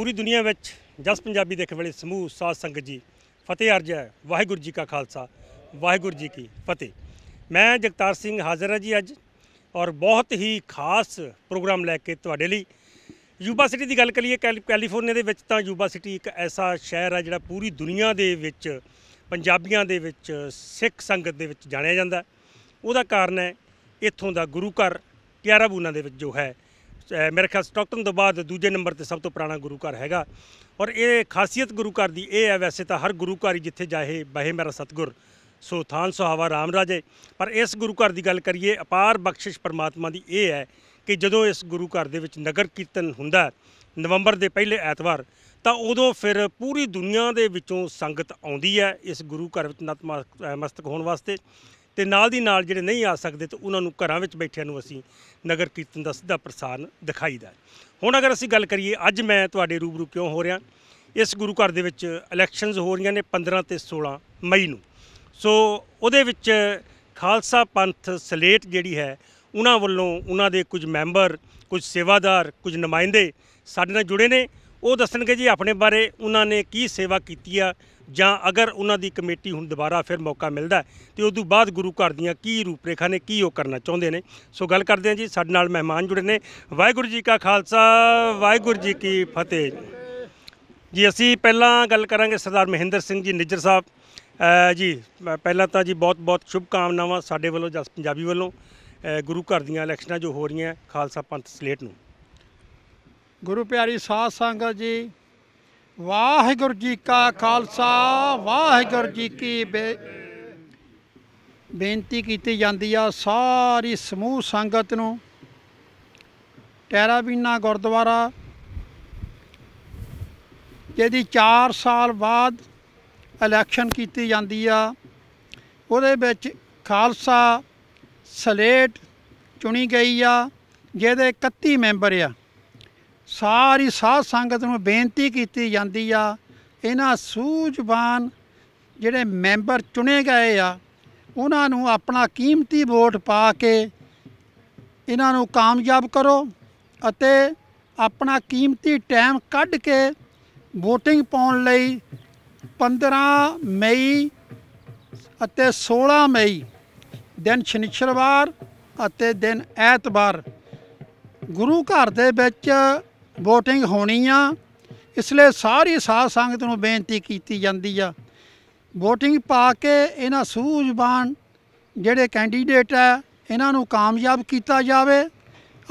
ਪੂਰੀ ਦੁਨੀਆ ਵਿੱਚ ਜਸ ਪੰਜਾਬੀ ਦੇਖਣ ਵਾਲੇ ਸਮੂਹ ਸਾਧ ਸੰਗਤ ਜੀ ਫਤਿਹ ਅਰਜ ਹੈ ਵਾਹਿਗੁਰੂ ਜੀ ਕਾ ਖਾਲਸਾ ਵਾਹਿਗੁਰੂ ਜੀ ਕੀ ਫਤਿਹ ਮੈਂ ਜਗਤਾਰ ਸਿੰਘ ਹਾਜ਼ਰ ਹਾਂ ਜੀ ਅੱਜ ਔਰ ਬਹੁਤ ਹੀ ਖਾਸ ਪ੍ਰੋਗਰਾਮ ਲੈ ਕੇ ਤੁਹਾਡੇ ਲਈ ਯੂਬਾ ਸਿਟੀ ਦੀ ਗੱਲ ਕਰੀਏ ਕੈਲੀਫੋਰਨੀਆ ਦੇ ਵਿੱਚ ਤਾਂ ਯੂਬਾ ਸਿਟੀ ਇੱਕ ਐਸਾ ਸ਼ਹਿਰ ਹੈ ਜਿਹੜਾ ਪੂਰੀ ਦੁਨੀਆ ਦੇ ਵਿੱਚ ਪੰਜਾਬੀਆਂ ਦੇ ਵਿੱਚ ਸਿੱਖ ਸੰਗਤ ਦੇ ਵਿੱਚ ਜਾਣਿਆ ਜਾਂਦਾ ਉਹਦਾ ਕਾਰਨ ਹੈ ਇੱਥੋਂ ਦਾ ਗੁਰੂ ਘਰ ਟਿਆਰਾ ਬੂਨਾ ਦੇ ਵਿੱਚ ਜੋ ਹੈ ਮੇਰੇ ਖਿਆਲ ਸਟਾਕਟਨ ਤੋਂ ਬਾਅਦ ਦੂਜੇ ਨੰਬਰ ਤੇ ਸਭ ਤੋਂ ਪੁਰਾਣਾ ਗੁਰੂ ਘਰ ਹੈਗਾ ਔਰ ਇਹ ਖਾਸੀਅਤ ਗੁਰੂ ਘਰ ਦੀ ਇਹ ਹੈ ਵੈਸੇ ਤਾਂ ਹਰ ਗੁਰੂ ਘਰ ਜਿੱਥੇ ਜਾਏ ਬਹੇ ਮੇਰਾ ਸਤਗੁਰ ਸੋ ਥਾਨ ਸੁਹਾਵਾ ਰਾਮ ਰਾਜੇ ਪਰ ਇਸ ਗੁਰੂ ਘਰ ਦੀ ਗੱਲ ਕਰੀਏ ਅਪਾਰ ਬਖਸ਼ਿਸ਼ ਪਰਮਾਤਮਾ ਦੀ ਇਹ ਹੈ ਕਿ ਜਦੋਂ ਇਸ ਗੁਰੂ ਘਰ ਦੇ ਵਿੱਚ ਨਗਰ ਕੀਰਤਨ ਹੁੰਦਾ ਨਵੰਬਰ ਦੇ ਪਹਿਲੇ ਐਤਵਾਰ ਤਾਂ ਉਦੋਂ ਫਿਰ ਪੂਰੀ ਦੁਨੀਆ ਦੇ ਵਿੱਚੋਂ ਸੰਗਤ ਆਉਂਦੀ ਹੈ ਇਸ ਗੁਰੂ ਘਰ ਵਿੱਚ ਨਤਮਸਤਕ ਹੋਣ ਵਾਸਤੇ ਤੇ ਨਾਲ ਦੀ ਨਾਲ ਜਿਹੜੇ ਨਹੀਂ ਆ ਸਕਦੇ ਤੇ ਉਹਨਾਂ ਨੂੰ ਘਰਾਂ ਵਿੱਚ ਬੈਠਿਆਂ ਨੂੰ ਅਸੀਂ ਨਗਰ ਕੀਰਤਨ ਦਾ ਸਿੱਧਾ ਪ੍ਰਸਾਰਣ ਦਿਖਾਈਦਾ ਹੁਣ ਅਗਰ ਅਸੀਂ ਗੱਲ ਕਰੀਏ ਅੱਜ ਮੈਂ ਤੁਹਾਡੇ ਰੂਬਰੂ ਕਿਉਂ ਹੋ ਰਿਹਾ ਇਸ ਗੁਰੂ ਘਰ ਦੇ ਵਿੱਚ ਇਲੈਕਸ਼ਨਸ ਹੋ ਰਹੀਆਂ ਨੇ 15 ਤੇ 16 ਮਈ ਨੂੰ ਸੋ ਉਹਦੇ ਵਿੱਚ ਖਾਲਸਾ ਪੰਥ ਸਲੇਟ ਜਿਹੜੀ ਹੈ ਉਹਨਾਂ ਵੱਲੋਂ ਉਹਨਾਂ ਦੇ ਕੁਝ ਮੈਂਬਰ ਕੁਝ ਸੇਵਾਦਾਰ ਕੁਝ ਨੁਮਾਇੰਦੇ ਸਾਡੇ ਨਾਲ ਜੁੜੇ ਨੇ ਉਹ ਦੱਸਣਗੇ ਜੀ ਆਪਣੇ ਬਾਰੇ ਉਹਨਾਂ ਨੇ ਕੀ ਸੇਵਾ ਕੀਤੀ ਆ ਜਾਂ ਅਗਰ ਉਹਨਾਂ ਦੀ ਕਮੇਟੀ ਹੁਣ ਦੁਬਾਰਾ ਫਿਰ ਮੌਕਾ ਮਿਲਦਾ ਤੇ ਉਸ ਤੋਂ ਬਾਅਦ ਗੁਰੂ ਘਰ ਦੀਆਂ ਕੀ ਰੂਪਰੇਖਾ ਨੇ ਕੀ ਉਹ ਕਰਨਾ ਚਾਹੁੰਦੇ ਨੇ ਸੋ ਗੱਲ ਕਰਦੇ ਹਾਂ ਜੀ ਸਾਡੇ ਨਾਲ ਮਹਿਮਾਨ ਜੁੜੇ ਨੇ ਵਾਹਿਗੁਰੂ ਜੀ ਕਾ ਖਾਲਸਾ ਵਾਹਿਗੁਰੂ ਜੀ ਕੀ ਫਤਿਹ ਜੀ ਅਸੀਂ ਪਹਿਲਾਂ ਗੱਲ ਕਰਾਂਗੇ ਸਰਦਾਰ ਮਹਿੰਦਰ ਸਿੰਘ ਜੀ ਨਿੱਜਰ ਸਾਹਿਬ ਜੀ ਪਹਿਲਾਂ ਤਾਂ ਜੀ ਬਹੁਤ ਬਹੁਤ ਸ਼ੁਭ ਕਾਮਨਾਵਾਂ ਸਾਡੇ ਵੱਲੋਂ ਜਸ ਪੰਜਾਬੀ ਵੱਲੋਂ ਗੁਰੂ ਘਰ ਦੀਆਂ ਇਲੈਕਸ਼ਨਾਂ ਜੋ ਹੋ ਰਹੀਆਂ ਖਾਲਸਾ ਪੰਥ ਸਲੇਟ ਨੂੰ ਗੁਰੂ ਪਿਆਰੀ ਸਾਧ ਸੰਗਤ ਜੀ ਵਾਹਿਗੁਰੂ ਜੀ ਕਾ ਖਾਲਸਾ ਵਾਹਿਗੁਰੂ ਜੀ ਕੀ ਬੇਨਤੀ ਕੀਤੀ ਜਾਂਦੀ ਆ ਸਾਰੀ ਸਮੂਹ ਸੰਗਤ ਨੂੰ ਟੈਰਾਬੀਨਾ ਗੁਰਦੁਆਰਾ ਜਿਹਦੀ 4 ਸਾਲ ਬਾਅਦ ਇਲੈਕਸ਼ਨ ਕੀਤੀ ਜਾਂਦੀ ਆ ਉਹਦੇ ਵਿੱਚ ਖਾਲਸਾ ਸਲੇਟ ਚੁਣੀ ਗਈ ਆ ਜਿਹਦੇ 31 ਮੈਂਬਰ ਆ ਸਾਰੀ ਸਾਧ ਸੰਗਤ ਨੂੰ ਬੇਨਤੀ ਕੀਤੀ ਜਾਂਦੀ ਆ ਇਹਨਾਂ ਸੂਝਵਾਨ ਜਿਹੜੇ ਮੈਂਬਰ ਚੁਣੇ ਗਏ ਆ ਉਹਨਾਂ ਨੂੰ ਆਪਣਾ ਕੀਮਤੀ ਵੋਟ ਪਾ ਕੇ ਇਹਨਾਂ ਨੂੰ ਕਾਮਯਾਬ ਕਰੋ ਅਤੇ ਆਪਣਾ ਕੀਮਤੀ ਟਾਈਮ ਕੱਢ ਕੇ VOTING ਪਾਉਣ ਲਈ 15 ਮਈ ਅਤੇ 16 ਮਈ ਦਿਨ ਸ਼ਨੀਚਰਵਾਰ ਅਤੇ ਦਿਨ ਐਤਵਾਰ ਗੁਰੂ ਘਰ ਦੇ ਵਿੱਚ ਵੋਟਿੰਗ ਹੋਣੀ ਆ ਇਸ ਲਈ ਸਾਰੀ ਸਾਧ ਸੰਗਤ ਨੂੰ ਬੇਨਤੀ ਕੀਤੀ ਜਾਂਦੀ ਆ ਵੋਟਿੰਗ ਪਾ ਕੇ ਇਹਨਾਂ ਸੂਝਵਾਨ ਜਿਹੜੇ ਕੈਂਡੀਡੇਟ ਆ ਇਹਨਾਂ ਨੂੰ ਕਾਮਯਾਬ ਕੀਤਾ ਜਾਵੇ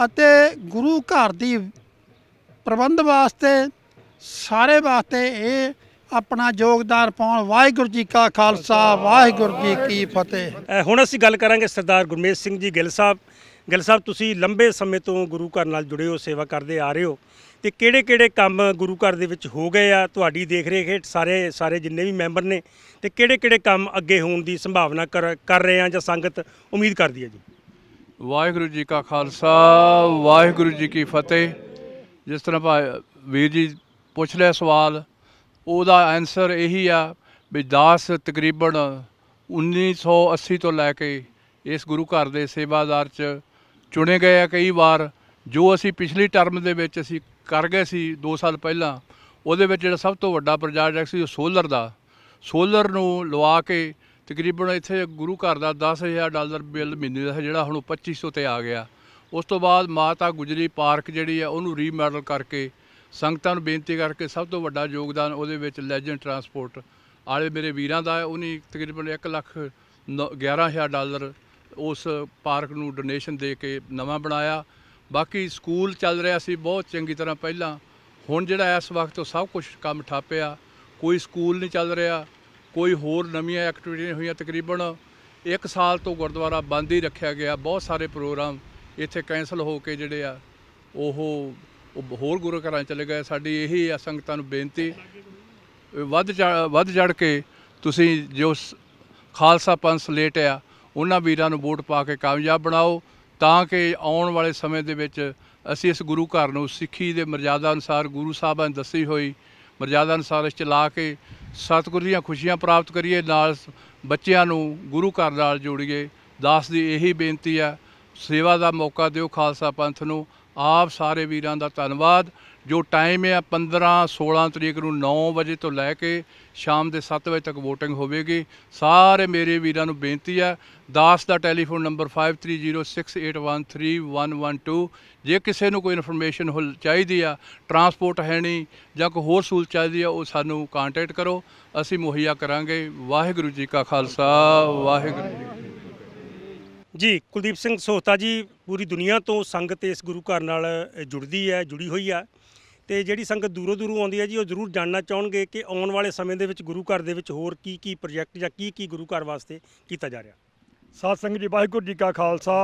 ਅਤੇ ਗੁਰੂ ਘਰ ਦੀ ਪ੍ਰਬੰਧ ਵਾਸਤੇ ਸਾਰੇ ਵਾਸਤੇ ਇਹ ਆਪਣਾ ਯੋਗਦਾਨ ਪਾਉਣ ਵਾਹਿਗੁਰੂ ਜੀ ਕਾ ਖਾਲਸਾ ਵਾਹਿਗੁਰੂ ਜੀ ਕੀ ਫਤਿਹ ਹੁਣ ਅਸੀਂ ਗੱਲ ਕਰਾਂਗੇ ਸਰਦਾਰ ਗੁਰਮੇਸ਼ ਸਿੰਘ ਜੀ ਗਿੱਲ ਸਾਹਿਬ ਗਿੱਲ ਸਾਹਿਬ ਤੁਸੀਂ ਲੰਬੇ ਸਮੇਂ ਤੋਂ ਗੁਰੂ ਘਰ ਨਾਲ ਜੁੜੇ ਹੋ ਸੇਵਾ ਕਰਦੇ ਆ ਰਹੇ ਹੋ ਤੇ ਕਿਹੜੇ ਕਿਹੜੇ ਕੰਮ ਗੁਰੂ ਘਰ ਦੇ ਵਿੱਚ ਹੋ ਗਏ ਆ ਤੁਹਾਡੀ ਦੇਖ ਰੇਖ ਹੇਠ ਸਾਰੇ ਸਾਰੇ ਜਿੰਨੇ ਵੀ ਮੈਂਬਰ ਨੇ ਤੇ ਕਿਹੜੇ ਕਿਹੜੇ ਕੰਮ ਅੱਗੇ ਹੋਣ ਦੀ ਸੰਭਾਵਨਾ ਕਰ ਰਹੇ ਆ ਜਾਂ ਸੰਗਤ ਉਮੀਦ ਕਰਦੀ ਹੈ ਜੀ ਵਾਹਿਗੁਰੂ ਜੀ ਕਾ ਖਾਲਸਾ ਵਾਹਿਗੁਰੂ ਜੀ ਕੀ ਫਤਿਹ ਜਿਸ ਤਰ੍ਹਾਂ ਭਾਈ ਵੀਰ ਜੀ ਪੁੱਛ ਲਿਆ ਸਵਾਲ ਉਹਦਾ ਆਨਸਰ ਇਹੀ ਆ ਵੀ ਦਾਸ ਤਕਰੀਬਨ 1980 ਤੋਂ ਲੈ ਕੇ ਇਸ ਗੁਰੂ ਘਰ ਦੇ ਸੇਵਾਦਾਰ ਚ ਚੁਣੇ ਗਏ ਆ ਕਈ ਵਾਰ ਜੋ ਅਸੀਂ ਪਿਛਲੀ ਟਰਮ ਦੇ ਵਿੱਚ ਅਸੀਂ ਕਰ ਗਏ ਸੀ 2 ਸਾਲ ਪਹਿਲਾਂ ਉਹਦੇ ਵਿੱਚ ਜਿਹੜਾ ਸਭ ਤੋਂ ਵੱਡਾ ਪ੍ਰੋਜੈਕਟ ਸੀ ਉਹ ਸੋਲਰ ਦਾ ਸੋਲਰ ਨੂੰ ਲਵਾ ਕੇ ਤਕਰੀਬਨ ਇੱਥੇ ਗੁਰੂ ਘਰ ਦਾ 10000 ਡਾਲਰ ਬਿੱਲ ਮਹੀਨੇ ਦਾ ਜਿਹੜਾ ਹੁਣ 2500 ਤੇ ਆ ਗਿਆ ਉਸ ਤੋਂ ਬਾਅਦ ਮਾਤਾ ਗੁਜਰੀ ਪਾਰਕ ਜਿਹੜੀ ਆ ਉਹਨੂੰ ਰੀਮਾਡਲ ਕਰਕੇ ਸੰਗਤਾਂ ਨੂੰ ਬੇਨਤੀ ਕਰਕੇ ਸਭ ਤੋਂ ਵੱਡਾ ਯੋਗਦਾਨ ਉਹਦੇ ਵਿੱਚ ਲੈਜੈਂਡ ਟਰਾਂਸਪੋਰਟ ਆਲੇ ਮੇਰੇ ਵੀਰਾਂ ਦਾ ਉਹਨੇ ਤਕਰੀਬਨ 1 ਲੱਖ 11000 ਡਾਲਰ ਉਸ ਪਾਰਕ ਨੂੰ ਡੋਨੇਸ਼ਨ ਦੇ ਕੇ ਨਵਾਂ ਬਣਾਇਆ ਬਾਕੀ ਸਕੂਲ ਚੱਲ ਰਿਹਾ ਸੀ ਬਹੁਤ ਚੰਗੀ ਤਰ੍ਹਾਂ ਪਹਿਲਾਂ ਹੁਣ ਜਿਹੜਾ ਇਸ ਵਕਤ ਸਭ ਕੁਝ ਕੰਮ ਠਾਪਿਆ ਕੋਈ ਸਕੂਲ ਨਹੀਂ ਚੱਲ ਰਿਹਾ ਕੋਈ ਹੋਰ ਨਵੀਆਂ ਐਕਟੀਵਿਟੀਆਂ ਹੋਈਆਂ ਤਕਰੀਬਨ 1 ਸਾਲ ਤੋਂ ਗੁਰਦੁਆਰਾ ਬੰਦ ਹੀ ਰੱਖਿਆ ਗਿਆ ਬਹੁਤ ਸਾਰੇ ਪ੍ਰੋਗਰਾਮ ਇੱਥੇ ਕੈਨਸਲ ਹੋ ਕੇ ਜਿਹੜੇ ਆ ਉਹ ਹੋਰ ਗੁਰੂ ਘਰਾਂ ਚਲੇ ਗਏ ਸਾਡੀ ਇਹੀ ਆ ਸੰਗਤਾਂ ਨੂੰ ਬੇਨਤੀ ਵੱਧ ਵੱਧ ਜੜ ਕੇ ਤੁਸੀਂ ਜੋ ਖਾਲਸਾ ਪੰਥ ਸਲੇਟ ਆ ਉਹਨਾਂ ਵੀਰਾਂ ਨੂੰ ਵੋਟ ਪਾ ਕੇ ਕਾਮਯਾਬ ਬਣਾਓ ਤਾਂ ਕਿ ਆਉਣ ਵਾਲੇ ਸਮੇਂ ਦੇ ਵਿੱਚ ਅਸੀਂ ਇਸ ਗੁਰੂ ਘਰ ਨੂੰ ਸਿੱਖੀ ਦੇ ਮਰਜ਼ਾਦਾ ਅਨੁਸਾਰ ਗੁਰੂ ਸਾਹਿਬਾਂ ਨੇ ਦੱਸੀ ਹੋਈ ਮਰਜ਼ਾਦਾ ਅਨੁਸਾਰ ਇਸ ਚਲਾ ਕੇ ਸਤਿਗੁਰੂ ਦੀਆਂ ਖੁਸ਼ੀਆਂ ਪ੍ਰਾਪਤ ਕਰੀਏ ਨਾਲ ਬੱਚਿਆਂ ਨੂੰ ਗੁਰੂ ਘਰ ਨਾਲ ਜੋੜੀਏ ਦਾਸ ਦੀ ਇਹੀ ਬੇਨਤੀ ਹੈ ਸੇਵਾ ਦਾ ਮੌਕਾ ਦਿਓ ਖਾਲਸਾ ਪੰਥ ਨੂੰ ਆਪ ਸਾਰੇ ਵੀਰਾਂ ਦਾ ਧੰਨਵਾਦ ਜੋ ਟਾਈਮ ਹੈ 15 16 ਤਰੀਕ ਨੂੰ 9 ਵਜੇ ਤੋਂ ਲੈ ਕੇ ਸ਼ਾਮ ਦੇ 7 ਵਜੇ ਤੱਕ VOTING ਹੋਵੇਗੀ ਸਾਰੇ ਮੇਰੇ ਵੀਰਾਂ ਨੂੰ ਬੇਨਤੀ ਹੈ ਦਾਸ ਦਾ ਟੈਲੀਫੋਨ ਨੰਬਰ 5306813112 ਜੇ ਕਿਸੇ ਨੂੰ ਕੋਈ ਇਨਫੋਰਮੇਸ਼ਨ ਚਾਹੀਦੀ ਆ ਟਰਾਂਸਪੋਰਟ ਹੈ ਨਹੀਂ ਜਾਂ ਕੋਈ ਹੋਰ ਸਹੂਲਤ ਚਾਹੀਦੀ ਆ ਉਹ ਸਾਨੂੰ ਕੰਟੈਕਟ ਕਰੋ ਅਸੀਂ ਮੁਹੱਈਆ ਕਰਾਂਗੇ ਵਾਹਿਗੁਰੂ ਜੀ ਕਾ ਖਾਲਸਾ ਵਾਹਿਗੁਰੂ ਜੀ ਜੀ ਕੁਲਦੀਪ ਸਿੰਘ ਸੋਹਤਾ ਜੀ ਪੂਰੀ ਦੁਨੀਆ ਤੋਂ ਸੰਗਤ ਇਸ ਗੁਰੂ ਘਰ ਨਾਲ ਜੁੜਦੀ ਹੈ ਜੁੜੀ ਹੋਈ ਆ ਤੇ ਜਿਹੜੀ ਸੰਗਤ ਦੂਰੋਂ ਦੂਰੋਂ ਆਉਂਦੀ ਹੈ ਜੀ ਉਹ ਜ਼ਰੂਰ ਜਾਣਨਾ ਚਾਹਣਗੇ ਕਿ ਆਉਣ ਵਾਲੇ ਸਮੇਂ ਦੇ ਵਿੱਚ ਗੁਰੂ ਘਰ ਦੇ ਵਿੱਚ ਹੋਰ ਕੀ ਕੀ ਪ੍ਰੋਜੈਕਟ ਜਾਂ ਕੀ ਕੀ ਗੁਰੂ ਘਰ ਵਾਸਤੇ ਕੀਤਾ ਜਾ ਰਿਹਾ ਸਾਧ ਸੰਗਤ ਜੀ ਵਾਹਿਗੁਰੂ ਜੀ ਕਾ ਖਾਲਸਾ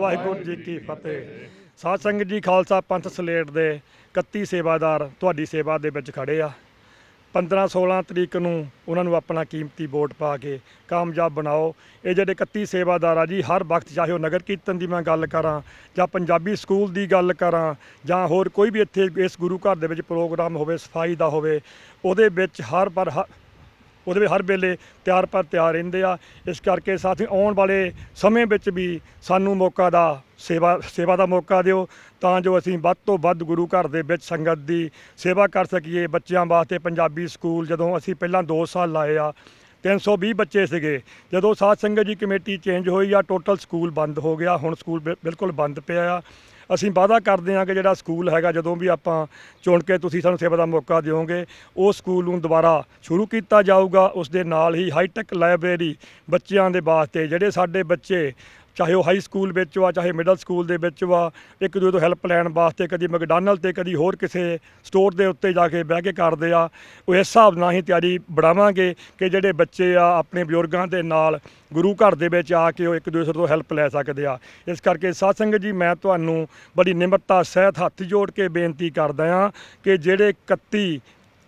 ਵਾਹਿਗੁਰੂ ਜੀ ਕੀ ਫਤਿਹ ਸਾਧ ਸੰਗਤ ਜੀ ਖਾਲਸਾ ਪੰਥ ਸਲੇਟ ਦੇ 31 ਸੇਵਾਦਾਰ ਤੁਹਾਡੀ ਸੇਵਾ ਦੇ ਵਿੱਚ ਖੜੇ ਆ 15-16 ਤਰੀਕ ਨੂੰ ਉਹਨਾਂ ਨੂੰ ਆਪਣਾ ਕੀਮਤੀ ਵੋਟ ਪਾ ਕੇ ਕਾਮਯਾਬ ਬਣਾਓ ਇਹ ਜਿਹੜੇ 31 ਸੇਵਾਦਾਰ ਆ ਜੀ ਹਰ ਵਕਤ ਚਾਹੇ ਉਹ ਨਗਰ ਕੀਰਤਨ ਦੀ ਮੈਂ ਗੱਲ ਕਰਾਂ ਜਾਂ ਪੰਜਾਬੀ ਸਕੂਲ ਦੀ ਗੱਲ ਕਰਾਂ ਜਾਂ ਹੋਰ ਕੋਈ ਵੀ ਇੱਥੇ ਇਸ ਗੁਰੂ ਘਰ ਦੇ ਵਿੱਚ ਪ੍ਰੋਗਰਾਮ ਹੋਵੇ ਸਫਾਈ ਦਾ ਹੋਵੇ ਉਹਦੇ ਵਿੱਚ ਹਰ ਪਰ ਉਹਦੇ ਵੀ ਹਰ ਵੇਲੇ ਤਿਆਰ ਪਰ ਤਿਆਰ ਰਹਿੰਦੇ ਆ ਇਸ ਕਰਕੇ ਸਾਥੀ ਆਉਣ ਵਾਲੇ ਸਮੇਂ ਵਿੱਚ ਵੀ ਸਾਨੂੰ ਮੌਕਾ ਦਾ ਸੇਵਾ ਸੇਵਾ ਦਾ ਮੌਕਾ ਦਿਓ ਤਾਂ ਜੋ ਅਸੀਂ ਵੱਧ ਤੋਂ ਵੱਧ ਗੁਰੂ ਘਰ ਦੇ ਵਿੱਚ ਸੰਗਤ ਦੀ ਸੇਵਾ ਕਰ ਸਕੀਏ ਬੱਚਿਆਂ ਵਾਸਤੇ ਪੰਜਾਬੀ ਸਕੂਲ ਜਦੋਂ ਅਸੀਂ ਪਹਿਲਾਂ 2 ਸਾਲ ਲਾਏ ਆ 320 ਬੱਚੇ ਸੀਗੇ ਜਦੋਂ ਸਾਧ ਸੰਗਤ ਜੀ ਕਮੇਟੀ ਚੇਂਜ ਹੋਈ ਆ ਟੋਟਲ ਸਕੂਲ ਬੰਦ ਹੋ ਗਿਆ ਹੁਣ ਸਕੂਲ ਬਿਲਕੁਲ ਬੰਦ ਪਿਆ ਆ ਅਸੀਂ ਵਾਅਦਾ ਕਰਦੇ ਹਾਂ ਕਿ ਜਿਹੜਾ ਸਕੂਲ ਹੈਗਾ ਜਦੋਂ ਵੀ ਆਪਾਂ ਚੁਣ ਕੇ ਤੁਸੀਂ ਸਾਨੂੰ ਸੇਵਾ ਦਾ ਮੌਕਾ ਦਿਓਗੇ ਉਹ ਸਕੂਲ ਨੂੰ ਦੁਬਾਰਾ ਸ਼ੁਰੂ ਕੀਤਾ ਜਾਊਗਾ ਉਸ ਦੇ ਨਾਲ ਹੀ ਹਾਈਟੈਕ ਲਾਇਬ੍ਰੇਰੀ ਬੱਚਿਆਂ ਦੇ ਵਾਸਤੇ ਜਿਹੜੇ ਸਾਡੇ ਬੱਚੇ ਚਾਹੇ ਉਹ ਹਾਈ ਸਕੂਲ ਵਿੱਚ ਵਾ ਚਾਹੇ ਮਿਡਲ ਸਕੂਲ ਦੇ ਵਿੱਚ ਵਾ ਇੱਕ ਦੂਜੇ ਤੋਂ ਹੈਲਪ ਲੈਣ ਵਾਸਤੇ ਕਦੀ ਮੈਕਡੋਨਲਡ ਤੇ ਕਦੀ ਹੋਰ ਕਿਸੇ ਸਟੋਰ ਦੇ ਉੱਤੇ ਜਾ ਕੇ ਬਹਿ ਕੇ ਕਰਦੇ ਆ ਉਹ ਇਸ ਹਿਸਾਬ ਨਾਲ ਹੀ ਤਿਆਰੀ ਬੜਾਵਾਂਗੇ ਕਿ ਜਿਹੜੇ ਬੱਚੇ ਆ ਆਪਣੇ ਬਜ਼ੁਰਗਾਂ ਦੇ ਨਾਲ ਗੁਰੂ ਘਰ ਦੇ ਵਿੱਚ ਆ ਕੇ ਉਹ ਇੱਕ ਦੂਜੇ ਤੋਂ ਹੈਲਪ ਲੈ ਸਕਦੇ ਆ ਇਸ ਕਰਕੇ ਸਾਧ ਸੰਗਤ ਜੀ ਮੈਂ ਤੁਹਾਨੂੰ ਬੜੀ ਨਿਮਰਤਾ ਸਹਿਤ ਹੱਥ ਜੋੜ ਕੇ ਬੇਨਤੀ ਕਰਦਾ ਆ ਕਿ ਜਿਹੜੇ 31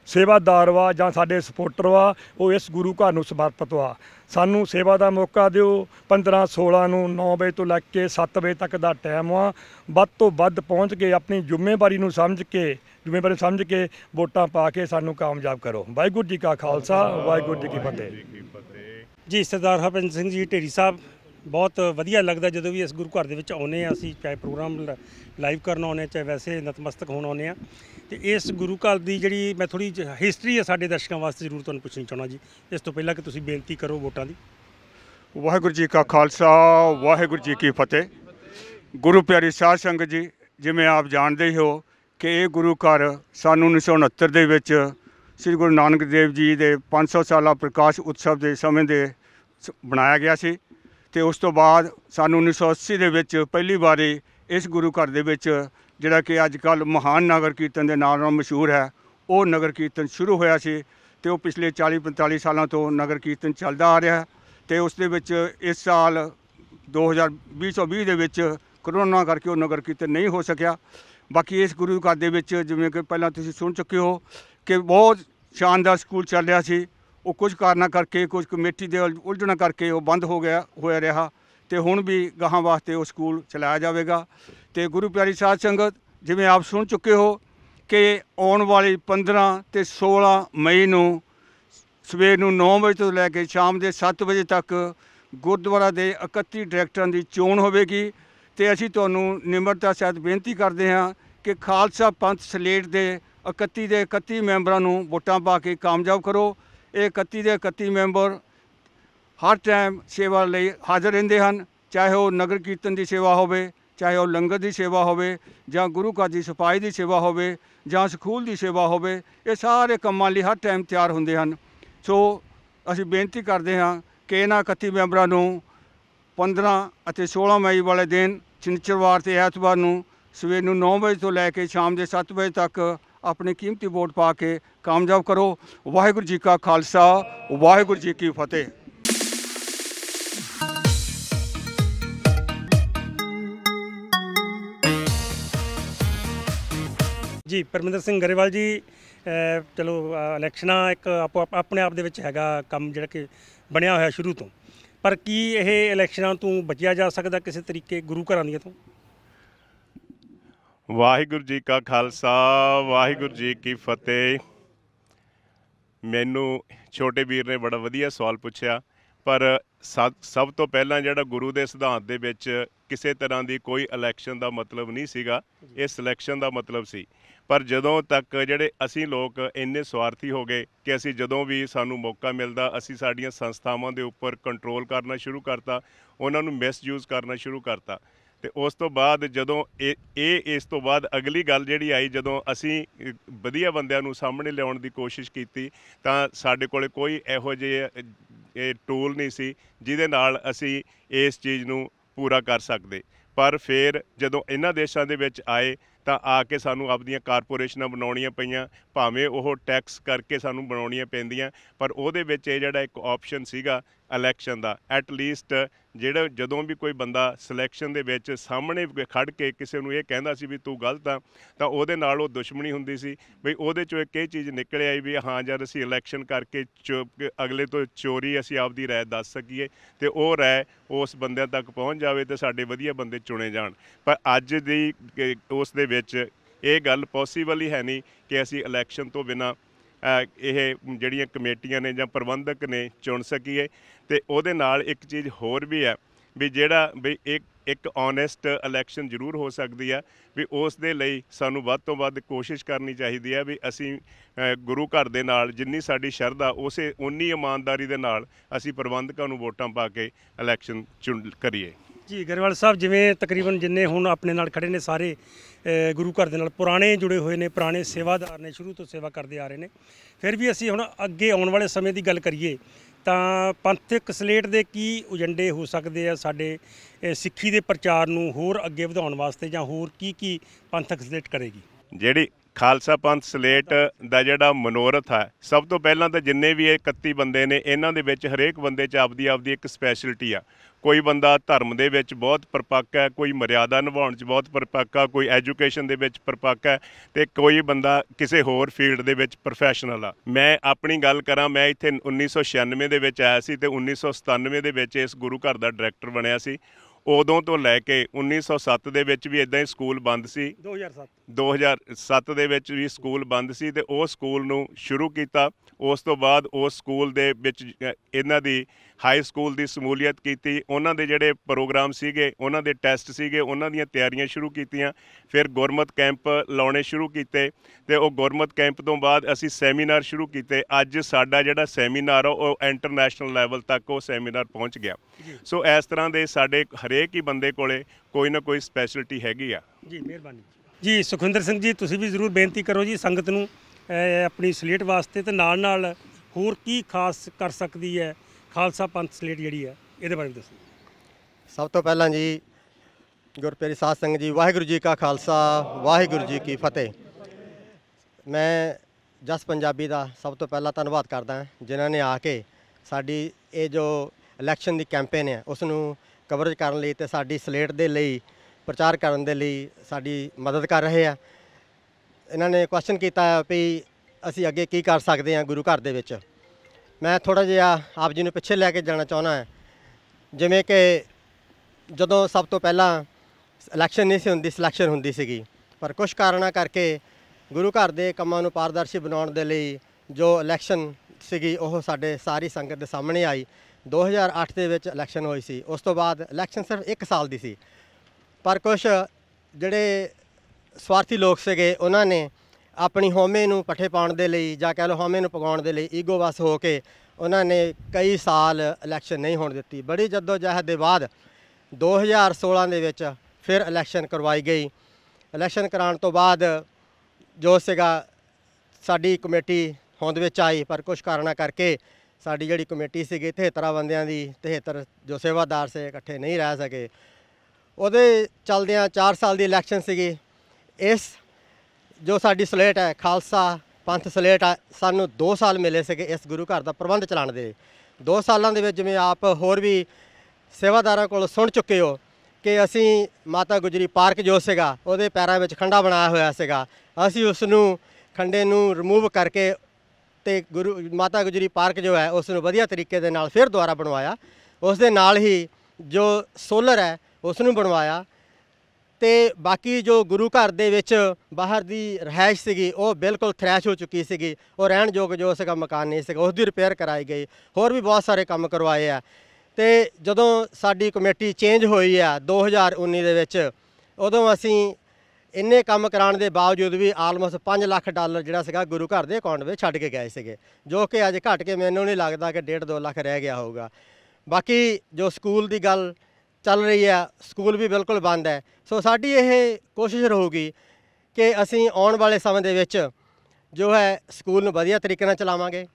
ਸੇਵਾਦਾਰ ਵਾ ਜਾਂ ਸਾਡੇ ਸਪੋਰਟਰ ਵਾ ਉਹ ਇਸ ਗੁਰੂ ਘਰ ਨੂੰ ਸਮਰਪਿਤ ਵਾ ਸਾਨੂੰ ਸੇਵਾ ਦਾ ਮੌਕਾ ਦਿਓ 15 16 ਨੂੰ 9 ਵਜੇ ਤੋਂ ਲੈ ਕੇ 7 ਵਜੇ ਤੱਕ ਦਾ ਟਾਈਮ ਆ ਵੱਧ ਤੋਂ ਵੱਧ ਪਹੁੰਚ ਕੇ ਆਪਣੀ ਜ਼ਿੰਮੇਵਾਰੀ ਨੂੰ ਸਮਝ ਕੇ ਜ਼ਿੰਮੇਵਾਰੀ ਸਮਝ ਕੇ ਵੋਟਾਂ ਪਾ ਕੇ ਸਾਨੂੰ ਕਾਮਯਾਬ ਕਰੋ ਵਾਹਿਗੁਰੂ ਜੀ ਕਾ ਖਾਲਸਾ ਵਾਹਿਗੁਰੂ ਜੀ ਕੀ ਫਤਿਹ ਜੀ ਸਰਦਾਰ ਹਰਪਿੰਦ ਸਿੰਘ ਜੀ ਢੇਰੀ ਸਾਹਿਬ ਬਹੁਤ ਵਧੀਆ ਲੱਗਦਾ ਜਦੋਂ ਵੀ ਇਸ ਗੁਰੂ ਘਰ ਦੇ ਵਿੱਚ ਆਉਨੇ ਆ ਅਸੀਂ ਚਾਹੇ ਪ੍ਰੋਗਰਾਮ ਲਾਈਵ ਕਰਨ ਆਉਨੇ ਚਾਹੇ ਵੈਸੇ ਨਤਮਸਤਕ ਹੋਣ ਆਉਨੇ ਆ ਤੇ ਇਸ ਗੁਰੂ ਘਰ ਦੀ ਜਿਹੜੀ ਮੈਂ ਥੋੜੀ ਹਿਸਟਰੀ ਹੈ ਸਾਡੇ ਦਰਸ਼ਕਾਂ ਵਾਸਤੇ ਜ਼ਰੂਰ ਤੁਹਾਨੂੰ ਪੁੱਛਣੀ ਚਾਹਣਾ ਜੀ ਇਸ ਤੋਂ ਪਹਿਲਾਂ ਕਿ ਤੁਸੀਂ ਬੇਨਤੀ ਕਰੋ ਵੋਟਾਂ ਦੀ ਵਾਹਿਗੁਰੂ ਜੀ ਕਾ ਖਾਲਸਾ ਵਾਹਿਗੁਰੂ ਜੀ ਕੀ ਫਤਿਹ ਗੁਰੂ ਪਿਆਰੇ ਸਾਧ ਸੰਗਤ ਜੀ ਜਿਵੇਂ ਆਪ ਜਾਣਦੇ ਹੋ ਕਿ ਇਹ ਗੁਰੂ ਘਰ ਸਾਨੂੰ 1969 ਦੇ ਵਿੱਚ ਸ੍ਰੀ ਗੁਰੂ ਨਾਨਕ ਦੇਵ ਜੀ ਦੇ 500 ਸਾਲਾ ਪ੍ਰਕਾਸ਼ ਉਤਸਵ ਦੇ ਸਮੇਂ ਦੇ ਬਣਾਇਆ ਗਿਆ ਸੀ ਤੇ ਉਸ ਤੋਂ ਬਾਅਦ ਸਾਨੂੰ 1980 ਦੇ ਵਿੱਚ ਪਹਿਲੀ ਵਾਰੀ ਇਸ ਗੁਰੂ ਘਰ ਦੇ ਵਿੱਚ ਜਿਹੜਾ ਕਿ ਅੱਜ ਕੱਲ ਮਹਾਨ ਨਗਰ ਕੀਰਤਨ ਦੇ ਨਾਮ ਨਾਲ ਮਸ਼ਹੂਰ ਹੈ ਉਹ ਨਗਰ ਕੀਰਤਨ ਸ਼ੁਰੂ ਹੋਇਆ ਸੀ ਤੇ ਉਹ ਪਿਛਲੇ 40 45 ਸਾਲਾਂ ਤੋਂ ਨਗਰ ਕੀਰਤਨ ਚੱਲਦਾ ਆ ਰਿਹਾ ਤੇ ਉਸ ਦੇ ਵਿੱਚ ਇਸ ਸਾਲ 2020 ਦੇ ਵਿੱਚ ਕਰੋਨਾ ਕਰਕੇ ਉਹ ਨਗਰ ਕੀਰਤਨ ਨਹੀਂ ਹੋ ਸਕਿਆ ਬਾਕੀ ਇਸ ਗੁਰੂ ਘਰ ਦੇ ਵਿੱਚ ਜਿਵੇਂ ਕਿ ਪਹਿਲਾਂ ਤੁਸੀਂ ਸੁਣ ਚੁੱਕੇ ਹੋ ਕਿ ਬਹੁਤ ਸ਼ਾਨਦਾਰ ਸਕੂਲ ਚੱਲ ਰਿਹਾ ਸੀ ਉਹ ਕੁਝ ਕਾਰਨਾਂ ਕਰਕੇ ਕੁਝ ਕਮੇਟੀ ਦੇ ਉਲਝਣਾ ਕਰਕੇ ਉਹ ਬੰਦ ਹੋ ਗਿਆ ਹੋਇਆ ਰਿਹਾ ਤੇ ਹੁਣ ਵੀ ਗਾਹਾਂ ਵਾਸਤੇ ਉਹ ਸਕੂਲ ਚਲਾਇਆ ਜਾਵੇਗਾ ਤੇ ਗੁਰੂ ਪਿਆਰੀ ਸਾਧ ਸੰਗਤ ਜਿਵੇਂ ਆਪ ਸੁਣ ਚੁੱਕੇ ਹੋ ਕਿ ਆਉਣ ਵਾਲੀ 15 ਤੇ 16 ਮਈ ਨੂੰ ਸਵੇਰ ਨੂੰ 9 ਵਜੇ ਤੋਂ ਲੈ ਕੇ ਸ਼ਾਮ ਦੇ 7 ਵਜੇ ਤੱਕ ਗੁਰਦੁਆਰਾ ਦੇ 31 ਡਾਇਰੈਕਟਰਾਂ ਦੀ ਚੋਣ ਹੋਵੇਗੀ ਤੇ ਅਸੀਂ ਤੁਹਾਨੂੰ ਨਿਮਰਤਾ ਸਹਿਤ ਬੇਨਤੀ ਕਰਦੇ ਹਾਂ ਕਿ ਖਾਲਸਾ ਪੰਥ ਸਲੇਟ ਦੇ 31 ਦੇ 31 ਮੈਂਬਰਾਂ ਨੂੰ ਵੋਟਾਂ ਪਾ ਕੇ ਕਾਮਯਾਬ ਕਰੋ ਇਹ 31 ਦੇ 31 ਮੈਂਬਰ ਹਰ ਟਾਈਮ ਸੇਵਾ ਲਈ ਹਾਜ਼ਰ ਰਹਿੰਦੇ ਹਨ ਚਾਹੇ ਉਹ ਨਗਰ ਕੀਰਤਨ ਦੀ ਸੇਵਾ ਹੋਵੇ ਚਾਹੇ ਉਹ ਲੰਗਰ ਦੀ ਸੇਵਾ ਹੋਵੇ ਜਾਂ ਗੁਰੂ ਘਰ ਦੀ ਸਫਾਈ ਦੀ ਸੇਵਾ ਹੋਵੇ ਜਾਂ ਸਕੂਲ ਦੀ ਸੇਵਾ ਹੋਵੇ ਇਹ ਸਾਰੇ ਕੰਮਾਂ ਲਈ ਹਰ ਟਾਈਮ ਤਿਆਰ ਹੁੰਦੇ ਹਨ ਸੋ ਅਸੀਂ ਬੇਨਤੀ ਕਰਦੇ ਹਾਂ ਕਿ ਇਹਨਾਂ 31 ਮੈਂਬਰਾਂ ਨੂੰ 15 ਅਤੇ 16 ਮਈ ਵਾਲੇ ਦਿਨ ਚਿੰਚਰਵਾਰ ਤੇ ਐਤਵਾਰ ਨੂੰ ਸਵੇਰ ਨੂੰ 9 ਵਜੇ ਤੋਂ ਲੈ ਕੇ ਸ਼ਾਮ ਦੇ 7 ਵਜੇ ਤੱਕ ਆਪਣੇ ਕੀਮਤੀ ਵੋਟ ਪਾ ਕੇ ਕਾਮਯਾਬ ਕਰੋ ਵਾਹਿਗੁਰੂ ਜੀ ਕਾ ਖਾਲਸਾ ਵਾਹਿਗੁਰੂ ਜੀ ਕੀ ਫਤਿਹ ਜੀ ਪਰਮਿੰਦਰ ਸਿੰਘ ਗਰੇਵਾਲ ਜੀ ਚਲੋ ਇਲੈਕਸ਼ਨਾਂ ਇੱਕ ਆਪਣੇ ਆਪ ਦੇ ਵਿੱਚ ਹੈਗਾ ਕੰਮ ਜਿਹੜਾ ਕਿ ਬਣਿਆ ਹੋਇਆ ਸ਼ੁਰੂ ਤੋਂ ਪਰ ਕੀ ਇਹ ਇਲੈਕਸ਼ਨਾਂ ਤੋਂ ਬਚਿਆ ਜਾ ਸਕਦਾ ਕਿਸੇ ਤਰੀਕੇ ਗੁਰੂ ਘਰਾਂ ਦੀਆਂ ਤੋਂ ਵਾਹਿਗੁਰੂ ਜੀ ਕਾ ਖਾਲਸਾ ਵਾਹਿਗੁਰੂ ਜੀ ਕੀ ਫਤਿਹ ਮੈਨੂੰ ਛੋਟੇ ਵੀਰ ਨੇ ਬੜਾ ਵਧੀਆ ਸਵਾਲ ਪੁੱਛਿਆ ਪਰ ਸਭ ਤੋਂ ਪਹਿਲਾਂ ਜਿਹੜਾ ਗੁਰੂ ਦੇ ਸਿਧਾਂਤ ਦੇ ਵਿੱਚ ਕਿਸੇ ਤਰ੍ਹਾਂ ਦੀ ਕੋਈ ਇਲੈਕਸ਼ਨ ਦਾ ਮਤਲਬ ਨਹੀਂ ਸੀਗਾ ਇਹ ਸਿਲੈਕਸ਼ਨ ਦਾ ਮਤਲਬ ਸੀ ਪਰ ਜਦੋਂ ਤੱਕ ਜਿਹੜੇ ਅਸੀਂ ਲੋਕ ਇੰਨੇ ਸਵਾਰਥੀ ਹੋ ਗਏ ਕਿ ਅਸੀਂ ਜਦੋਂ ਵੀ ਸਾਨੂੰ ਮੌਕਾ ਮਿਲਦਾ ਅਸੀਂ ਸਾਡੀਆਂ ਸੰਸਥਾਵਾਂ ਦੇ ਉੱਪਰ ਕੰਟਰੋਲ ਕਰਨਾ ਸ਼ੁਰੂ ਕਰਤਾ ਉਹਨਾਂ ਨੂੰ ਮਿਸਯੂਜ਼ ਕਰਨਾ ਸ਼ੁਰੂ ਕਰਤਾ ਤੇ ਉਸ ਤੋਂ ਬਾਅਦ ਜਦੋਂ ਇਹ ਇਸ ਤੋਂ ਬਾਅਦ ਅਗਲੀ ਗੱਲ ਜਿਹੜੀ ਆਈ ਜਦੋਂ ਅਸੀਂ ਵਧੀਆ ਬੰਦਿਆਂ ਨੂੰ ਸਾਹਮਣੇ ਲਿਆਉਣ ਦੀ ਕੋਸ਼ਿਸ਼ ਕੀਤੀ ਤਾਂ ਸਾਡੇ ਕੋਲੇ ਕੋਈ ਇਹੋ ਜਿਹੇ ਇਹ ਟੂਲ ਨਹੀਂ ਸੀ ਜਿਹਦੇ ਨਾਲ ਅਸੀਂ ਇਸ ਚੀਜ਼ ਨੂੰ ਪੂਰਾ ਕਰ ਸਕਦੇ ਪਰ ਫਿਰ ਜਦੋਂ ਇਹਨਾਂ ਦੇਸ਼ਾਂ ਦੇ ਵਿੱਚ ਆਏ ਤਾਂ ਆ ਕੇ ਸਾਨੂੰ ਆਪਦੀਆਂ ਕਾਰਪੋਰੇਸ਼ਨਾਂ ਬਣਾਉਣੀਆਂ ਪਈਆਂ ਭਾਵੇਂ ਉਹ ਟੈਕਸ ਕਰਕੇ ਸਾਨੂੰ ਬਣਾਉਣੀਆਂ ਪੈਂਦੀਆਂ ਪਰ ਉਹਦੇ ਵਿੱਚ ਇਹ ਜਿਹੜਾ ਇੱਕ ਆਪਸ਼ਨ ਸੀਗਾ ਇਲੈਕਸ਼ਨ ਦਾ ਐਟ ਲੀਸਟ ਜਿਹੜਾ ਜਦੋਂ ਵੀ ਕੋਈ ਬੰਦਾ ਸਿਲੈਕਸ਼ਨ ਦੇ ਵਿੱਚ ਸਾਹਮਣੇ ਖੜ ਕੇ ਕਿਸੇ ਨੂੰ ਇਹ ਕਹਿੰਦਾ ਸੀ ਵੀ ਤੂੰ ਗਲਤ ਆ ਤਾਂ ਉਹਦੇ ਨਾਲ ਉਹ ਦੁਸ਼ਮਣੀ ਹੁੰਦੀ ਸੀ ਵੀ ਉਹਦੇ ਚੋਂ ਇੱਕ ਇਹ ਚੀਜ਼ ਨਿਕਲ ਆਈ ਵੀ ਹਾਂ ਜਦ ਅਸੀਂ ਇਲੈਕਸ਼ਨ ਕਰਕੇ ਅਗਲੇ ਤੋਂ ਚੋਰੀ ਅਸੀਂ ਆਪਦੀ ਰਾਏ ਦੱਸ ਸਕੀਏ ਤੇ ਉਹ ਰਾਏ ਉਸ ਬੰਦਿਆਂ ਤੱਕ ਪਹੁੰਚ ਜਾਵੇ ਤੇ ਸਾਡੇ ਵਧੀਆ ਬੰਦੇ ਚੁਣੇ ਜਾਣ ਪਰ ਅੱਜ ਦੀ ਉਸ ਦੇ ਵਿੱਚ ਇਹ ਗੱਲ ਪੋਸੀਬਲ ਹੀ ਹੈ ਨਹੀਂ ਕਿ ਅਸੀਂ ਇਲੈਕਸ਼ਨ ਤੋਂ ਬਿਨਾ ਇਹ ਜਿਹੜੀਆਂ ਕਮੇਟੀਆਂ ਨੇ ਜਾਂ ਪ੍ਰਬੰਧਕ ਨੇ ਚੁਣ ਸਕੀਏ ਤੇ ਉਹਦੇ ਨਾਲ ਇੱਕ ਚੀਜ਼ ਹੋਰ ਵੀ ਹੈ ਵੀ ਜਿਹੜਾ ਵੀ ਇੱਕ ਇੱਕ ਓਨੈਸਟ ਇਲੈਕਸ਼ਨ ਜ਼ਰੂਰ ਹੋ ਸਕਦੀ ਆ ਵੀ ਉਸ ਦੇ ਲਈ ਸਾਨੂੰ ਵੱਧ ਤੋਂ ਵੱਧ ਕੋਸ਼ਿਸ਼ ਕਰਨੀ ਚਾਹੀਦੀ ਆ ਵੀ ਅਸੀਂ ਗੁਰੂ ਘਰ ਦੇ ਨਾਲ ਜਿੰਨੀ ਸਾਡੀ ਸ਼ਰਧਾ ਉਸੇ ਉਨੀ ਇਮਾਨਦਾਰੀ ਦੇ ਨਾਲ ਅਸੀਂ ਪ੍ਰਬੰਧਕਾਂ ਨੂੰ ਵੋਟਾਂ ਪਾ ਕੇ ਇਲੈਕਸ਼ਨ ਚੁਣ ਕਰੀਏ ਜੀ ਗਰੇਵਾਲ ਸਾਹਿਬ ਜਿਵੇਂ ਤਕਰੀਬਨ ਜਿੰਨੇ ਹੁਣ ਆਪਣੇ ਨਾਲ ਖੜੇ ਨੇ ਸਾਰੇ ਗੁਰੂ ਘਰ ਦੇ ਨਾਲ ਪੁਰਾਣੇ ਜੁੜੇ ਹੋਏ ਨੇ ਪੁਰਾਣੇ ਸੇਵਾਦਾਰ ਨੇ ਸ਼ੁਰੂ ਤੋਂ ਸੇਵਾ ਕਰਦੇ ਆ ਰਹੇ ਨੇ ਫਿਰ ਵੀ ਅਸੀਂ ਹੁਣ ਅੱਗੇ ਆਉਣ ਵਾਲੇ ਸਮੇਂ ਦੀ ਗੱਲ ਕਰੀਏ ਤਾਂ ਪੰਥਕ ਸਲੇਟ ਦੇ ਕੀ ਏਜੰਡੇ ਹੋ ਸਕਦੇ ਆ ਸਾਡੇ ਸਿੱਖੀ ਦੇ ਪ੍ਰਚਾਰ ਨੂੰ ਹੋਰ ਅੱਗੇ ਵਧਾਉਣ ਵਾਸਤੇ ਜਾਂ ਹੋਰ ਕੀ ਕੀ ਪੰਥਕ ਸਲੇਟ ਕਰੇਗੀ ਜਿਹੜੀ ਖਾਲਸਾ ਪੰਥ ਸਲੇਟ ਦਾ ਜਿਹੜਾ ਮਨੋਰਥ ਹੈ ਸਭ ਤੋਂ ਪਹਿਲਾਂ ਤਾਂ ਜਿੰਨੇ ਵੀ ਇਹ 31 ਬੰਦੇ ਨੇ ਇਹਨਾਂ ਦੇ ਵਿੱਚ ਹਰੇਕ ਬੰਦੇ 'ਚ ਆਪਦੀ ਆਪਦੀ ਇੱਕ ਸਪੈਸ਼ਲਿਟੀ ਆ ਕੋਈ ਬੰਦਾ ਧਰਮ ਦੇ ਵਿੱਚ ਬਹੁਤ ਪਰਪੱਕ ਹੈ ਕੋਈ ਮਰਿਆਦਾ ਨਿਭਾਉਣ 'ਚ ਬਹੁਤ ਪਰਪੱਕ ਆ ਕੋਈ ਐਜੂਕੇਸ਼ਨ ਦੇ ਵਿੱਚ ਪਰਪੱਕ ਹੈ ਤੇ ਕੋਈ ਬੰਦਾ ਕਿਸੇ ਹੋਰ ਫੀਲਡ ਦੇ ਵਿੱਚ ਪ੍ਰੋਫੈਸ਼ਨਲ ਆ ਮੈਂ ਆਪਣੀ ਗੱਲ ਕਰਾਂ ਮੈਂ ਇੱਥੇ 1996 ਦੇ ਵਿੱਚ ਆਇਆ ਸੀ ਤੇ 1997 ਦੇ ਵਿੱਚ ਇਸ ਗੁਰੂ ਘਰ ਦਾ ਡਾਇਰੈਕਟਰ ਬਣਿਆ ਸੀ ਉਦੋਂ ਤੋਂ ਲੈ ਕੇ 1907 ਦੇ ਵਿੱਚ ਵੀ ਇਦਾਂ ਹੀ ਸਕੂਲ ਬੰਦ ਸੀ 2007 2007 ਦੇ ਵਿੱਚ ਵੀ ਸਕੂਲ ਬੰਦ ਸੀ ਤੇ ਉਹ ਸਕੂਲ ਨੂੰ ਸ਼ੁਰੂ ਕੀਤਾ ਉਸ ਤੋਂ ਬਾਅਦ ਉਸ ਸਕੂਲ ਦੇ ਵਿੱਚ ਇਹਨਾਂ ਦੀ ਹਾਈ ਸਕੂਲ ਦੀ ਸਮੂਲੀਅਤ ਕੀਤੀ ਉਹਨਾਂ ਦੇ ਜਿਹੜੇ ਪ੍ਰੋਗਰਾਮ ਸੀਗੇ ਉਹਨਾਂ ਦੇ ਟੈਸਟ ਸੀਗੇ ਉਹਨਾਂ ਦੀਆਂ ਤਿਆਰੀਆਂ ਸ਼ੁਰੂ ਕੀਤੀਆਂ ਫਿਰ ਗੁਰਮਤ ਕੈਂਪ ਲਾਉਣੇ ਸ਼ੁਰੂ ਕੀਤੇ ਤੇ ਉਹ ਗੁਰਮਤ ਕੈਂਪ ਤੋਂ ਬਾਅਦ ਅਸੀਂ ਸੈਮੀਨਾਰ ਸ਼ੁਰੂ ਕੀਤੇ ਅੱਜ ਸਾਡਾ ਜਿਹੜਾ ਸੈਮੀਨਾਰ ਉਹ ਇੰਟਰਨੈਸ਼ਨਲ ਲੈਵਲ ਤੱਕ ਉਹ ਸੈਮੀਨਾਰ ਪਹੁੰਚ ਗਿਆ ਸੋ ਇਸ ਤਰ੍ਹਾਂ ਦੇ ਸਾਡੇ ਹਰੇਕ ਹੀ ਬੰਦੇ ਕੋਲੇ ਕੋਈ ਨਾ ਕੋਈ ਸਪੈਸ਼ਲਿਟੀ ਹੈਗੀ ਆ ਜੀ ਮਿਹਰਬਾਨੀ ਜੀ ਸੁਖਵਿੰਦਰ ਸਿੰਘ ਜੀ ਤੁਸੀਂ ਵੀ ਜ਼ਰੂਰ ਬੇਨਤੀ ਕਰੋ ਜੀ ਸੰਗਤ ਨੂੰ ਆਪਣੀ ਸਲੇਟ ਵਾਸਤੇ ਤੇ ਨਾਲ ਨਾਲ ਹੋਰ ਕੀ ਖਾਸ ਕਰ ਸਕਦੀ ਹੈ ਖਾਲਸਾ ਪੰਥ ਸਲੇਟ ਜਿਹੜੀ ਹੈ ਇਹਦੇ ਬਾਰੇ ਦੱਸੋ ਸਭ ਤੋਂ ਪਹਿਲਾਂ ਜੀ ਗੁਰਪ੍ਰੀਤ ਸਾਧ ਸੰਗਤ ਜੀ ਵਾਹਿਗੁਰੂ ਜੀ ਕਾ ਖਾਲਸਾ ਵਾਹਿਗੁਰੂ ਜੀ ਕੀ ਫਤਿਹ ਮੈਂ ਜਸ ਪੰਜਾਬੀ ਦਾ ਸਭ ਤੋਂ ਪਹਿਲਾਂ ਧੰਨਵਾਦ ਕਰਦਾ ਜਿਨ੍ਹਾਂ ਨੇ ਆ ਕੇ ਸਾਡੀ ਇਹ ਜੋ ਇਲੈਕਸ਼ਨ ਦੀ ਕੈਂਪੇਨ ਹੈ ਉਸ ਨੂੰ ਕਵਰੇਜ ਕਰਨ ਲਈ ਤੇ ਸਾਡੀ ਸਲੇਟ ਦੇ ਲਈ ਪ੍ਰਚਾਰ ਕਰਨ ਦੇ ਲਈ ਸਾਡੀ ਮਦਦ ਕਰ ਰਹੇ ਆ ਇਹਨਾਂ ਨੇ ਕੁਐਸਚਨ ਕੀਤਾ ਵੀ ਅਸੀਂ ਅੱਗੇ ਕੀ ਕਰ ਸਕਦੇ ਹਾਂ ਗੁਰੂ ਘਰ ਦੇ ਵਿੱਚ ਮੈਂ ਥੋੜਾ ਜਿਹਾ ਆਪ ਜੀ ਨੂੰ ਪਿੱਛੇ ਲੈ ਕੇ ਜਾਣਾ ਚਾਹੁੰਦਾ ਜਿਵੇਂ ਕਿ ਜਦੋਂ ਸਭ ਤੋਂ ਪਹਿਲਾਂ ਇਲੈਕਸ਼ਨ ਨਹੀਂ ਸੀ ਹੁੰਦੀ ਸਿਲੈਕਸ਼ਨ ਹੁੰਦੀ ਸੀਗੀ ਪਰ ਕੁਝ ਕਾਰਨਾਂ ਕਰਕੇ ਗੁਰੂ ਘਰ ਦੇ ਕੰਮਾਂ ਨੂੰ ਪਾਰਦਰਸ਼ੀ ਬਣਾਉਣ ਦੇ ਲਈ ਜੋ ਇਲੈਕਸ਼ਨ ਸੀਗੀ ਉਹ ਸਾਡੇ ਸਾਰੀ ਸੰਗਤ ਦੇ ਸਾਹਮਣੇ ਆਈ 2008 ਦੇ ਵਿੱਚ ਇਲੈਕਸ਼ਨ ਹੋਈ ਸੀ ਉਸ ਤੋਂ ਬਾਅਦ ਇਲੈਕਸ਼ਨ ਸਿਰਫ 1 ਸਾਲ ਦੀ ਸੀ ਪਰ ਕੁਝ ਜਿਹੜੇ ਸਵਾਰਥੀ ਲੋਕ ਸੀਗੇ ਉਹਨਾਂ ਨੇ ਆਪਣੀ ਹੋਮੇ ਨੂੰ ਪੱਠੇ ਪਾਉਣ ਦੇ ਲਈ ਜਾਂ ਕਹ ਲੋ ਹੋਮੇ ਨੂੰ ਪਗਾਉਣ ਦੇ ਲਈ ਈਗੋ ਵਸ ਹੋ ਕੇ ਉਹਨਾਂ ਨੇ ਕਈ ਸਾਲ ਇਲੈਕਸ਼ਨ ਨਹੀਂ ਹੋਣ ਦਿੱਤੀ ਬੜੀ ਜਦੋਂ ਜਹਿਦ ਦੇ ਬਾਅਦ 2016 ਦੇ ਵਿੱਚ ਫਿਰ ਇਲੈਕਸ਼ਨ ਕਰਵਾਈ ਗਈ ਇਲੈਕਸ਼ਨ ਕਰਾਉਣ ਤੋਂ ਬਾਅਦ ਜੋ ਸੀਗਾ ਸਾਡੀ ਕਮੇਟੀ ਹੋਂਦ ਵਿੱਚ ਆਈ ਪਰ ਕੁਝ ਕਾਰਨਾਂ ਕਰਕੇ ਸਾਡੀ ਜਿਹੜੀ ਕਮੇਟੀ ਸੀਗੀ 73 ਬੰਦਿਆਂ ਦੀ 73 ਜੋ ਸੇਵਾਦਾਰ ਸੇ ਇਕੱਠੇ ਨਹੀਂ ਰਹਿ ਸਕੇ ਉਹਦੇ ਚੱਲਦਿਆਂ 4 ਸਾਲ ਦੀ ਇਲੈਕਸ਼ਨ ਸੀਗੀ ਇਸ ਜੋ ਸਾਡੀ ਸਲੇਟ ਹੈ ਖਾਲਸਾ ਪੰਥ ਸਲੇਟ ਹੈ ਸਾਨੂੰ 2 ਸਾਲ ਮਿਲੇ ਸੀਗੇ ਇਸ ਗੁਰੂ ਘਰ ਦਾ ਪ੍ਰਬੰਧ ਚਲਾਣ ਦੇ 2 ਸਾਲਾਂ ਦੇ ਵਿੱਚ ਜਿਵੇਂ ਆਪ ਹੋਰ ਵੀ ਸੇਵਾਦਾਰਾਂ ਕੋਲ ਸੁਣ ਚੁੱਕੇ ਹੋ ਕਿ ਅਸੀਂ ਮਾਤਾ ਗੁਜਰੀ ਪਾਰਕ ਜੋ ਸੀਗਾ ਉਹਦੇ ਪੈਰਾਂ ਵਿੱਚ ਖੰਡਾ ਬਣਾਇਆ ਹੋਇਆ ਸੀਗਾ ਅਸੀਂ ਉਸ ਨੂੰ ਖੰਡੇ ਨੂੰ ਰਿਮੂਵ ਕਰਕੇ ਤੇ ਗੁਰੂ ਮਾਤਾ ਗੁਜਰੀ ਪਾਰਕ ਜੋ ਹੈ ਉਸ ਨੂੰ ਵਧੀਆ ਤਰੀਕੇ ਦੇ ਨਾਲ ਫਿਰ ਦੁਬਾਰਾ ਬਣਵਾਇਆ ਉਸ ਦੇ ਨਾਲ ਹੀ ਜੋ ਸੋਲਰ ਹੈ ਉਸ ਨੂੰ ਬਣਵਾਇਆ ਤੇ ਬਾਕੀ ਜੋ ਗੁਰੂ ਘਰ ਦੇ ਵਿੱਚ ਬਾਹਰ ਦੀ ਰਹਿائش ਸੀਗੀ ਉਹ ਬਿਲਕੁਲ ਥ੍ਰੈਸ਼ ਹੋ ਚੁੱਕੀ ਸੀਗੀ ਉਹ ਰਹਿਣ ਯੋਗ ਜੋ ਸੀਗਾ ਮਕਾਨ ਨਹੀਂ ਸੀਗਾ ਉਸ ਦੀ ਰਿਪੇਅਰ ਕਰਾਈ ਗਈ ਹੋਰ ਵੀ ਬਹੁਤ ਸਾਰੇ ਕੰਮ ਕਰਵਾਏ ਆ ਤੇ ਜਦੋਂ ਸਾਡੀ ਕਮੇਟੀ ਚੇਂਜ ਹੋਈ ਆ 2019 ਦੇ ਵਿੱਚ ਉਦੋਂ ਅਸੀਂ ਇੰਨੇ ਕੰਮ ਕਰਾਉਣ ਦੇ ਬਾਵਜੂਦ ਵੀ ਆਲਮੋਸਟ 5 ਲੱਖ ਡਾਲਰ ਜਿਹੜਾ ਸੀਗਾ ਗੁਰੂ ਘਰ ਦੇ ਅਕਾਊਂਟ ਵਿੱਚ ਛੱਡ ਕੇ ਗਏ ਸੀਗੇ ਜੋ ਕਿ ਅੱਜ ਘਟ ਕੇ ਮੈਨੂੰ ਨਹੀਂ ਲੱਗਦਾ ਕਿ 1.5 2 ਲੱਖ ਰਹਿ ਗਿਆ ਹੋਊਗਾ ਬਾਕੀ ਜੋ ਸਕੂਲ ਦੀ ਗੱਲ ਚੱਲ ਰਹੀ ਹੈ ਸਕੂਲ ਵੀ ਬਿਲਕੁਲ ਬੰਦ ਹੈ ਸੋ ਸਾਡੀ ਇਹ ਕੋਸ਼ਿਸ਼ ਰਹੂਗੀ ਕਿ ਅਸੀਂ ਆਉਣ ਵਾਲੇ ਸਮੇਂ ਦੇ ਵਿੱਚ ਜੋ ਹੈ ਸਕੂਲ ਨੂੰ ਵਧੀਆ ਤਰੀਕੇ ਨਾਲ ਚਲਾਵਾਂਗੇ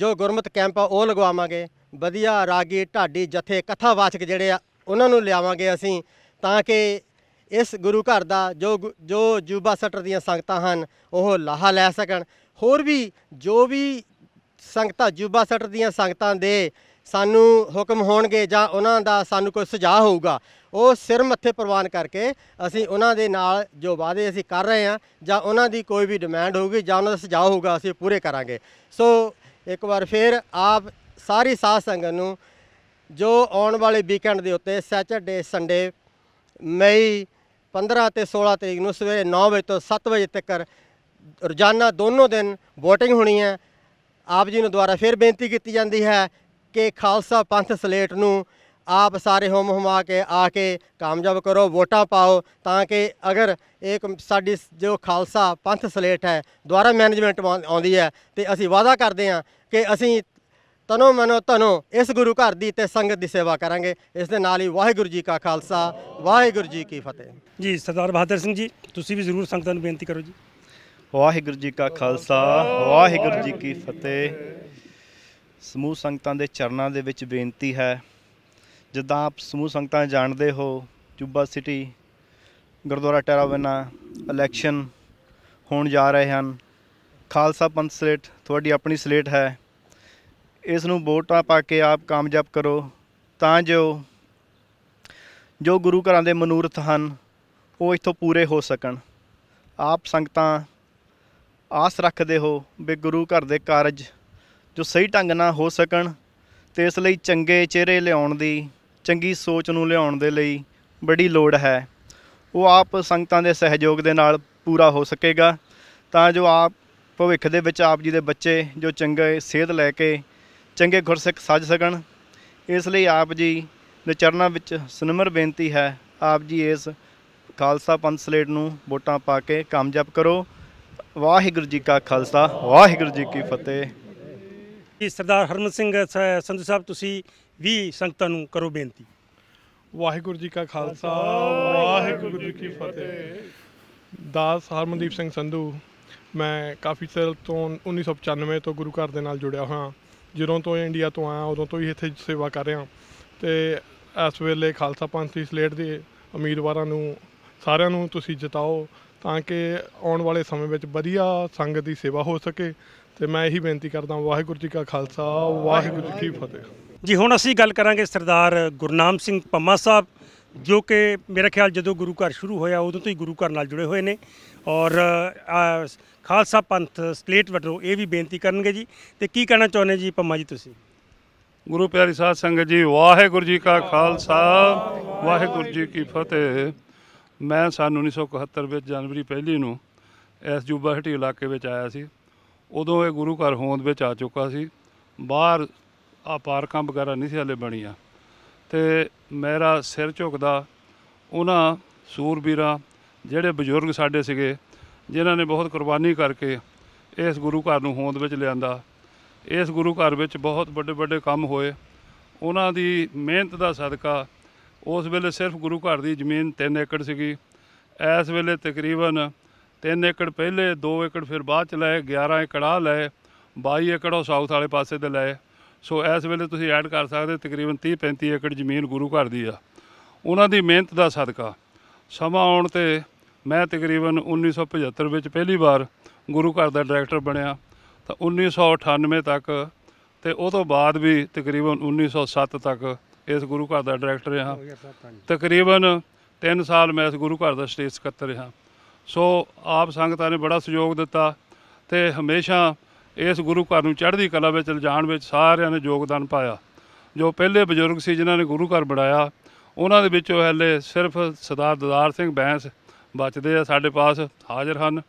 ਜੋ ਗੁਰਮਤ ਕੈਂਪ ਆ ਉਹ ਲਗਵਾਵਾਂਗੇ ਵਧੀਆ ਰਾਗੀ ਢਾਡੀ ਜਥੇ ਕਥਾ ਵਾਚਕ ਜਿਹੜੇ ਆ ਉਹਨਾਂ ਨੂੰ ਲਿਆਵਾਂਗੇ ਅਸੀਂ ਤਾਂ ਕਿ ਇਸ ਗੁਰੂ ਘਰ ਦਾ ਜੋ ਜੋ ਜੂਬਾ ਸਟਰ ਦੀਆਂ ਸੰਗਤਾਂ ਹਨ ਉਹ ਲਾਹਾ ਲੈ ਸਕਣ ਹੋਰ ਵੀ ਜੋ ਵੀ ਸੰਗਤਾਂ ਜੂਬਾ ਸਟਰ ਦੀਆਂ ਸੰਗਤਾਂ ਦੇ ਸਾਨੂੰ ਹੁਕਮ ਹੋਣਗੇ ਜਾਂ ਉਹਨਾਂ ਦਾ ਸਾਨੂੰ ਕੋਈ ਸੁਝਾਅ ਹੋਊਗਾ ਉਹ ਸਿਰ ਮੱਥੇ ਪ੍ਰਵਾਨ ਕਰਕੇ ਅਸੀਂ ਉਹਨਾਂ ਦੇ ਨਾਲ ਜੋ ਵਾਅਦੇ ਅਸੀਂ ਕਰ ਰਹੇ ਹਾਂ ਜਾਂ ਉਹਨਾਂ ਦੀ ਕੋਈ ਵੀ ਡਿਮਾਂਡ ਹੋਊਗੀ ਜਾਂ ਉਹਨਾਂ ਦਾ ਸੁਝਾਅ ਹੋਊਗਾ ਅਸੀਂ ਪੂਰੇ ਕਰਾਂਗੇ ਸੋ ਇੱਕ ਵਾਰ ਫਿਰ ਆਪ ਸਾਰੀ ਸਾਧ ਸੰਗਤ ਨੂੰ ਜੋ ਆਉਣ ਵਾਲੇ ਵੀਕਐਂਡ ਦੇ ਉੱਤੇ ਸੈਚਰਡੇ ਸੰਡੇ ਮਈ 15 ਤੇ 16 ਤਰੀਕ ਨੂੰ ਸਵੇਰੇ 9 ਵਜੇ ਤੋਂ 7 ਵਜੇ ਤੱਕ ਰੋਜ਼ਾਨਾ ਦੋਨੋਂ ਦਿਨ VOTING ਹੋਣੀ ਹੈ ਆਪ ਜੀ ਨੂੰ ਦੁਆਰਾ ਫਿਰ ਬੇਨਤੀ ਕੀਤੀ ਜਾਂਦੀ ਹੈ ਕਿ ਖਾਲਸਾ ਪੰਥ ਸਲੇਟ ਨੂੰ ਆਪ ਸਾਰੇ ਹਮ ਹਮਾ ਕੇ ਆ ਕੇ ਕਾਮਯਾਬ ਕਰੋ ਵੋਟਾਂ ਪਾਓ ਤਾਂ ਕਿ ਅਗਰ ਇੱਕ ਸਾਡੀ ਜੋ ਖਾਲਸਾ ਪੰਥ ਸਲੇਟ ਹੈ ਦੁਆਰਾ ਮੈਨੇਜਮੈਂਟ ਆਉਂਦੀ ਹੈ ਤੇ ਅਸੀਂ ਵਾਅਦਾ ਕਰਦੇ ਹਾਂ ਕਿ ਅਸੀਂ ਤਨੋ ਮਨੋ ਤਨੋ ਇਸ ਗੁਰੂ ਘਰ ਦੀ ਤੇ ਸੰਗਤ ਦੀ ਸੇਵਾ ਕਰਾਂਗੇ ਇਸ ਦੇ ਨਾਲ ਹੀ ਵਾਹਿਗੁਰੂ ਜੀ ਕਾ ਖਾਲਸਾ ਵਾਹਿਗੁਰੂ ਜੀ ਕੀ ਫਤਿਹ ਜੀ ਸਰਦਾਰ ਬਹਾਦਰ ਸਿੰਘ ਜੀ ਤੁਸੀਂ ਵੀ ਜ਼ਰੂਰ ਸੰਗਤਾਂ ਨੂੰ ਬੇਨਤੀ ਕਰੋ ਜੀ ਵਾਹਿਗੁਰੂ ਜੀ ਕਾ ਖਾਲਸਾ ਵਾਹਿਗੁਰੂ ਜੀ ਕੀ ਫਤਿਹ ਸਮੂਹ ਸੰਗਤਾਂ ਦੇ ਚਰਨਾਂ ਦੇ ਵਿੱਚ ਬੇਨਤੀ ਹੈ ਜਿੱਦਾਂ ਆਪ ਸਮੂਹ ਸੰਗਤਾਂ ਜਾਣਦੇ ਹੋ Yuba city gurdwara Tierra Buena election ਹੋਣ ਜਾ ਰਹੇ ਹਨ ਖਾਲਸਾ ਪੰਥ ਸਲੇਟ ਤੁਹਾਡੀ ਆਪਣੀ ਸਲੇਟ ਹੈ ਇਸ ਨੂੰ ਵੋਟਾਂ ਪਾ ਕੇ ਆਪ ਕਾਮਯਾਬ ਕਰੋ ਤਾਂ ਜੋ ਜੋ ਗੁਰੂ ਘਰਾਂ ਦੇ ਮਨੂਰਤ ਹਨ ਉਹ ਇਥੋਂ ਪੂਰੇ ਹੋ ਸਕਣ ਆਪ ਸੰਗਤਾਂ ਆਸ ਰੱਖਦੇ ਹੋ ਵੀ ਗੁਰੂ ਘਰ ਦੇ ਕਾਰਜ ਜੋ ਸਹੀ ਢੰਗ ਨਾਲ ਹੋ ਸਕਣ ਤੇ ਇਸ ਲਈ ਚੰਗੇ ਚਿਹਰੇ ਲਿਆਉਣ ਦੀ ਚੰਗੀ ਸੋਚ ਨੂੰ ਲਿਆਉਣ ਦੇ ਲਈ ਬੜੀ ਲੋੜ ਹੈ ਉਹ ਆਪ ਸੰਗਤਾਂ ਦੇ ਸਹਿਯੋਗ ਦੇ ਨਾਲ ਪੂਰਾ ਹੋ ਸਕੇਗਾ ਤਾਂ ਜੋ ਆਪ ਭਵਿੱਖ ਦੇ ਵਿੱਚ ਆਪ ਜੀ ਦੇ ਬੱਚੇ ਜੋ ਚੰਗੇ ਸਿਹਤ ਲੈ ਕੇ ਚੰਗੇ ਗੁਰਸਿੱਖ ਸੱਜ ਸਕਣ ਇਸ ਲਈ ਆਪ ਜੀ ਦੇ ਚਰਨਾਂ ਵਿੱਚ ਸੁਨਮਰ ਬੇਨਤੀ ਹੈ ਆਪ ਜੀ ਇਸ ਖਾਲਸਾ ਪੰਥ ਸਲੇਟ ਨੂੰ ਵੋਟਾਂ ਪਾ ਕੇ ਕਾਮਯਾਬ ਕਰੋ ਵਾਹਿਗੁਰੂ ਜੀ ਕਾ ਖਾਲਸਾ ਵਾਹਿਗੁਰੂ ਜੀ ਕੀ ਫਤਿਹ ਕਿ ਸਰਦਾਰ ਹਰਮਨ ਸਿੰਘ ਸੰਧੂ ਸਾਹਿਬ ਤੁਸੀਂ ਵੀ ਸੰਗਤਾਂ ਨੂੰ ਕਰੋ ਬੇਨਤੀ ਵਾਹਿਗੁਰੂ ਜੀ ਕਾ ਖਾਲਸਾ ਵਾਹਿਗੁਰੂ ਜੀ ਕੀ ਫਤਿਹ ਦਾਸ ਹਰਮਨਦੀਪ ਸਿੰਘ ਸੰਧੂ ਮੈਂ ਕਾਫੀ ਸਾਲ ਤੋਂ 1995 ਤੋਂ ਗੁਰੂ ਘਰ ਦੇ ਨਾਲ ਜੁੜਿਆ ਹੋਇਆ ਜਦੋਂ ਤੋਂ ਇੰਡੀਆ ਤੋਂ ਆਇਆ ਉਦੋਂ ਤੋਂ ਹੀ ਇੱਥੇ ਸੇਵਾ ਕਰ ਰਿਹਾ ਤੇ ਇਸ ਵੇਲੇ ਖਾਲਸਾ ਪੰਥ ਦੀ ਸਲੇਟ ਦੇ ਉਮੀਦਵਾਰਾਂ ਨੂੰ ਸਾਰਿਆਂ ਨੂੰ ਤੁਸੀਂ ਜਿਤਾਓ ਤਾਂ ਕਿ ਆਉਣ ਵਾਲੇ ਸਮੇਂ ਵਿੱਚ ਵਧੀਆ ਸੰਗਤ ਦੀ ਸੇਵਾ ਹੋ ਸਕੇ ਤੇ ਮੈਂ ਇਹੀ ਬੇਨਤੀ ਕਰਦਾ ਵਾਹਿਗੁਰੂ ਜੀ ਕਾ ਖਾਲਸਾ ਵਾਹਿਗੁਰੂ ਜੀ ਕੀ ਫਤਿਹ ਜੀ ਹੁਣ ਅਸੀਂ ਗੱਲ ਕਰਾਂਗੇ ਸਰਦਾਰ ਗੁਰਨਾਮ ਸਿੰਘ ਪੰਮਾ ਸਾਹਿਬ ਜੋ ਕਿ ਮੇਰੇ ਖਿਆਲ ਜਦੋਂ ਗੁਰੂ ਘਰ ਸ਼ੁਰੂ ਹੋਇਆ ਉਦੋਂ ਤੋਂ ਹੀ ਗੁਰੂ ਘਰ ਨਾਲ ਜੁੜੇ ਹੋਏ ਨੇ ਔਰ ਖਾਲਸਾ ਪੰਥ ਸਲੇਟ ਵੱਲੋਂ ਇਹ ਵੀ ਬੇਨਤੀ ਕਰਨਗੇ ਜੀ ਤੇ ਕੀ ਕਹਿਣਾ ਚਾਹੁੰਦੇ ਜੀ ਪੰਮਾ ਜੀ ਤੁਸੀਂ ਗੁਰੂ ਪਿਆਰੀ ਸਾਧ ਸੰਗਤ ਜੀ ਵਾਹਿਗੁਰੂ ਜੀ ਕਾ ਖਾਲਸਾ ਵਾਹਿਗੁਰੂ ਜੀ ਕੀ ਫਤਿਹ ਮੈਂ ਸਾਲ 1971 ਵਿੱਚ ਜਨਵਰੀ ਪਹਿਲੀ ਨੂੰ ਇਸ ਜੂਬਾ ਹਟੀ ਇਲਾਕੇ ਵਿੱਚ ਆਇਆ ਸੀ ਉਦੋਂ ਇਹ ਗੁਰੂ ਘਰ ਹੋਂਦ ਵਿੱਚ ਆ ਚੁੱਕਾ ਸੀ ਬਾਹਰ ਆ ਪਾਰਕਾਂ ਵਗੈਰਾ ਨਹੀਂ ਸੀ ਹਲੇ ਬਣੀਆਂ ਤੇ ਮੇਰਾ ਸਿਰ ਝੁਕਦਾ ਉਹਨਾਂ ਸੂਰਬੀਰਾਂ ਜਿਹੜੇ ਬਜ਼ੁਰਗ ਸਾਡੇ ਸੀਗੇ ਜਿਨ੍ਹਾਂ ਨੇ ਬਹੁਤ ਕੁਰਬਾਨੀ ਕਰਕੇ ਇਸ ਗੁਰੂ ਘਰ ਨੂੰ ਹੋਂਦ ਵਿੱਚ ਲਿਆਂਦਾ ਇਸ ਗੁਰੂ ਘਰ ਵਿੱਚ ਬਹੁਤ ਵੱਡੇ ਵੱਡੇ ਕੰਮ ਹੋਏ ਉਹਨਾਂ ਦੀ ਮਿਹਨਤ ਦਾ ਸਦਕਾ ਉਸ ਵੇਲੇ ਸਿਰਫ ਗੁਰੂ ਘਰ ਦੀ ਜ਼ਮੀਨ 3 ਏਕੜ ਸੀਗੀ ਇਸ ਵੇਲੇ ਤਕਰੀਬਨ 3 ਏਕੜ ਪਹਿਲੇ 2 ਏਕੜ ਫਿਰ ਬਾਅਦ ਚ ਲਏ 11 ਏਕੜ ਆ ਲਏ 22 ਏਕੜ ਉਹ ਸਾਊਥ ਵਾਲੇ ਪਾਸੇ ਤੇ ਲਏ ਸੋ ਇਸ ਵੇਲੇ ਤੁਸੀਂ ਐਡ ਕਰ ਸਕਦੇ ਤਕਰੀਬਨ 30 35 ਏਕੜ ਜ਼ਮੀਨ ਗੁਰੂ ਘਰ ਦੀ ਆ ਉਹਨਾਂ ਦੀ ਮਿਹਨਤ ਦਾ ਸਦਕਾ ਸਮਾਂ ਆਉਣ ਤੇ ਮੈਂ ਤਕਰੀਬਨ 1975 ਵਿੱਚ ਪਹਿਲੀ ਵਾਰ ਗੁਰੂ ਘਰ ਦਾ ਡਾਇਰੈਕਟਰ ਬਣਿਆ ਤਾਂ 1998 ਤੱਕ ਤੇ ਉਹ ਤੋਂ ਬਾਅਦ ਵੀ ਤਕਰੀਬਨ 1907 ਤੱਕ ਇਸ ਗੁਰੂ ਘਰ ਦਾ ਡਾਇਰੈਕਟਰ ਰਿਹਾ ਤਕਰੀਬਨ 3 ਸਾਲ ਮੈਂ ਇਸ ਗੁਰੂ ਘਰ ਦਾ ਸਟੇਜ ਸਕੱਤਰ ਰਿਹਾ ਸੋ ਆਪ ਸੰਗਤਾਂ ਨੇ ਬੜਾ ਸਹਿਯੋਗ ਦਿੱਤਾ ਤੇ ਹਮੇਸ਼ਾ ਇਸ ਗੁਰੂ ਘਰ ਨੂੰ ਚੜ੍ਹਦੀ ਕਲਾ ਵਿੱਚ ਲਿਜਾਣ ਵਿੱਚ ਸਾਰਿਆਂ ਨੇ ਯੋਗਦਾਨ ਪਾਇਆ ਜੋ ਪਹਿਲੇ ਬਜ਼ੁਰਗ ਸੀ ਜਿਨ੍ਹਾਂ ਨੇ ਗੁਰੂ ਘਰ ਬਣਾਇਆ ਉਹਨਾਂ ਦੇ ਵਿੱਚੋਂ ਹਲੇ ਸਿਰਫ ਸਰਦਾਰ ਦਦਾਰ ਸਿੰਘ ਬੈਂਸ ਬਚਦੇ ਆ ਸਾਡੇ ਪਾਸ ਹਾਜ਼ਰ ਹਨ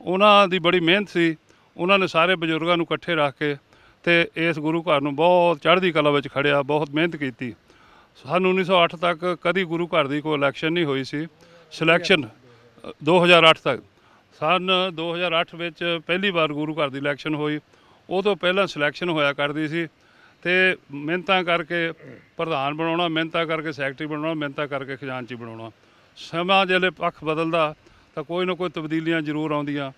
ਉਹਨਾਂ ਦੀ ਬੜੀ ਮਿਹਨਤ ਸੀ ਉਹਨਾਂ ਨੇ ਸਾਰੇ ਬਜ਼ੁਰਗਾਂ ਨੂੰ ਇਕੱਠੇ ਰੱਖ ਕੇ ਤੇ ਇਸ ਗੁਰੂ ਘਰ ਨੂੰ ਬਹੁਤ ਚੜ੍ਹਦੀ ਕਲਾ ਵਿੱਚ ਖੜਿਆ ਬਹੁਤ ਮਿਹਨਤ ਕੀਤੀ ਸਾਨੂੰ 1908 ਤੱਕ ਕਦੀ ਗੁਰੂ ਘਰ ਦੀ ਕੋਈ ਇਲੈਕਸ਼ਨ ਨਹੀਂ ਹੋਈ ਸੀ ਸਿਲੈਕਸ਼ਨ 2008 ਤੱਕ ਸਨ 2008 ਵਿੱਚ ਪਹਿਲੀ ਵਾਰ ਗੁਰੂ ਘਰ ਦੀ ਇਲੈਕਸ਼ਨ ਹੋਈ ਉਹ ਤੋਂ ਪਹਿਲਾਂ ਸਿਲੈਕਸ਼ਨ ਹੋਇਆ ਕਰਦੀ ਸੀ ਤੇ ਮਿਹਨਤਾਂ ਕਰਕੇ ਪ੍ਰਧਾਨ ਬਣਾਉਣਾ ਮਿਹਨਤਾਂ ਕਰਕੇ ਸੈਕਟਰੀ ਬਣਾਉਣਾ ਮਿਹਨਤਾਂ ਕਰਕੇ ਖਜ਼ਾਨਚੀ ਬਣਾਉਣਾ ਸਮਾਂ ਜਿਹੜੇ ਪੱਖ ਬਦਲਦਾ ਤਾਂ ਕੋਈ ਨਾ ਕੋਈ ਤਬਦੀਲੀਆਂ ਜ਼ਰੂਰ ਆਉਂਦੀਆਂ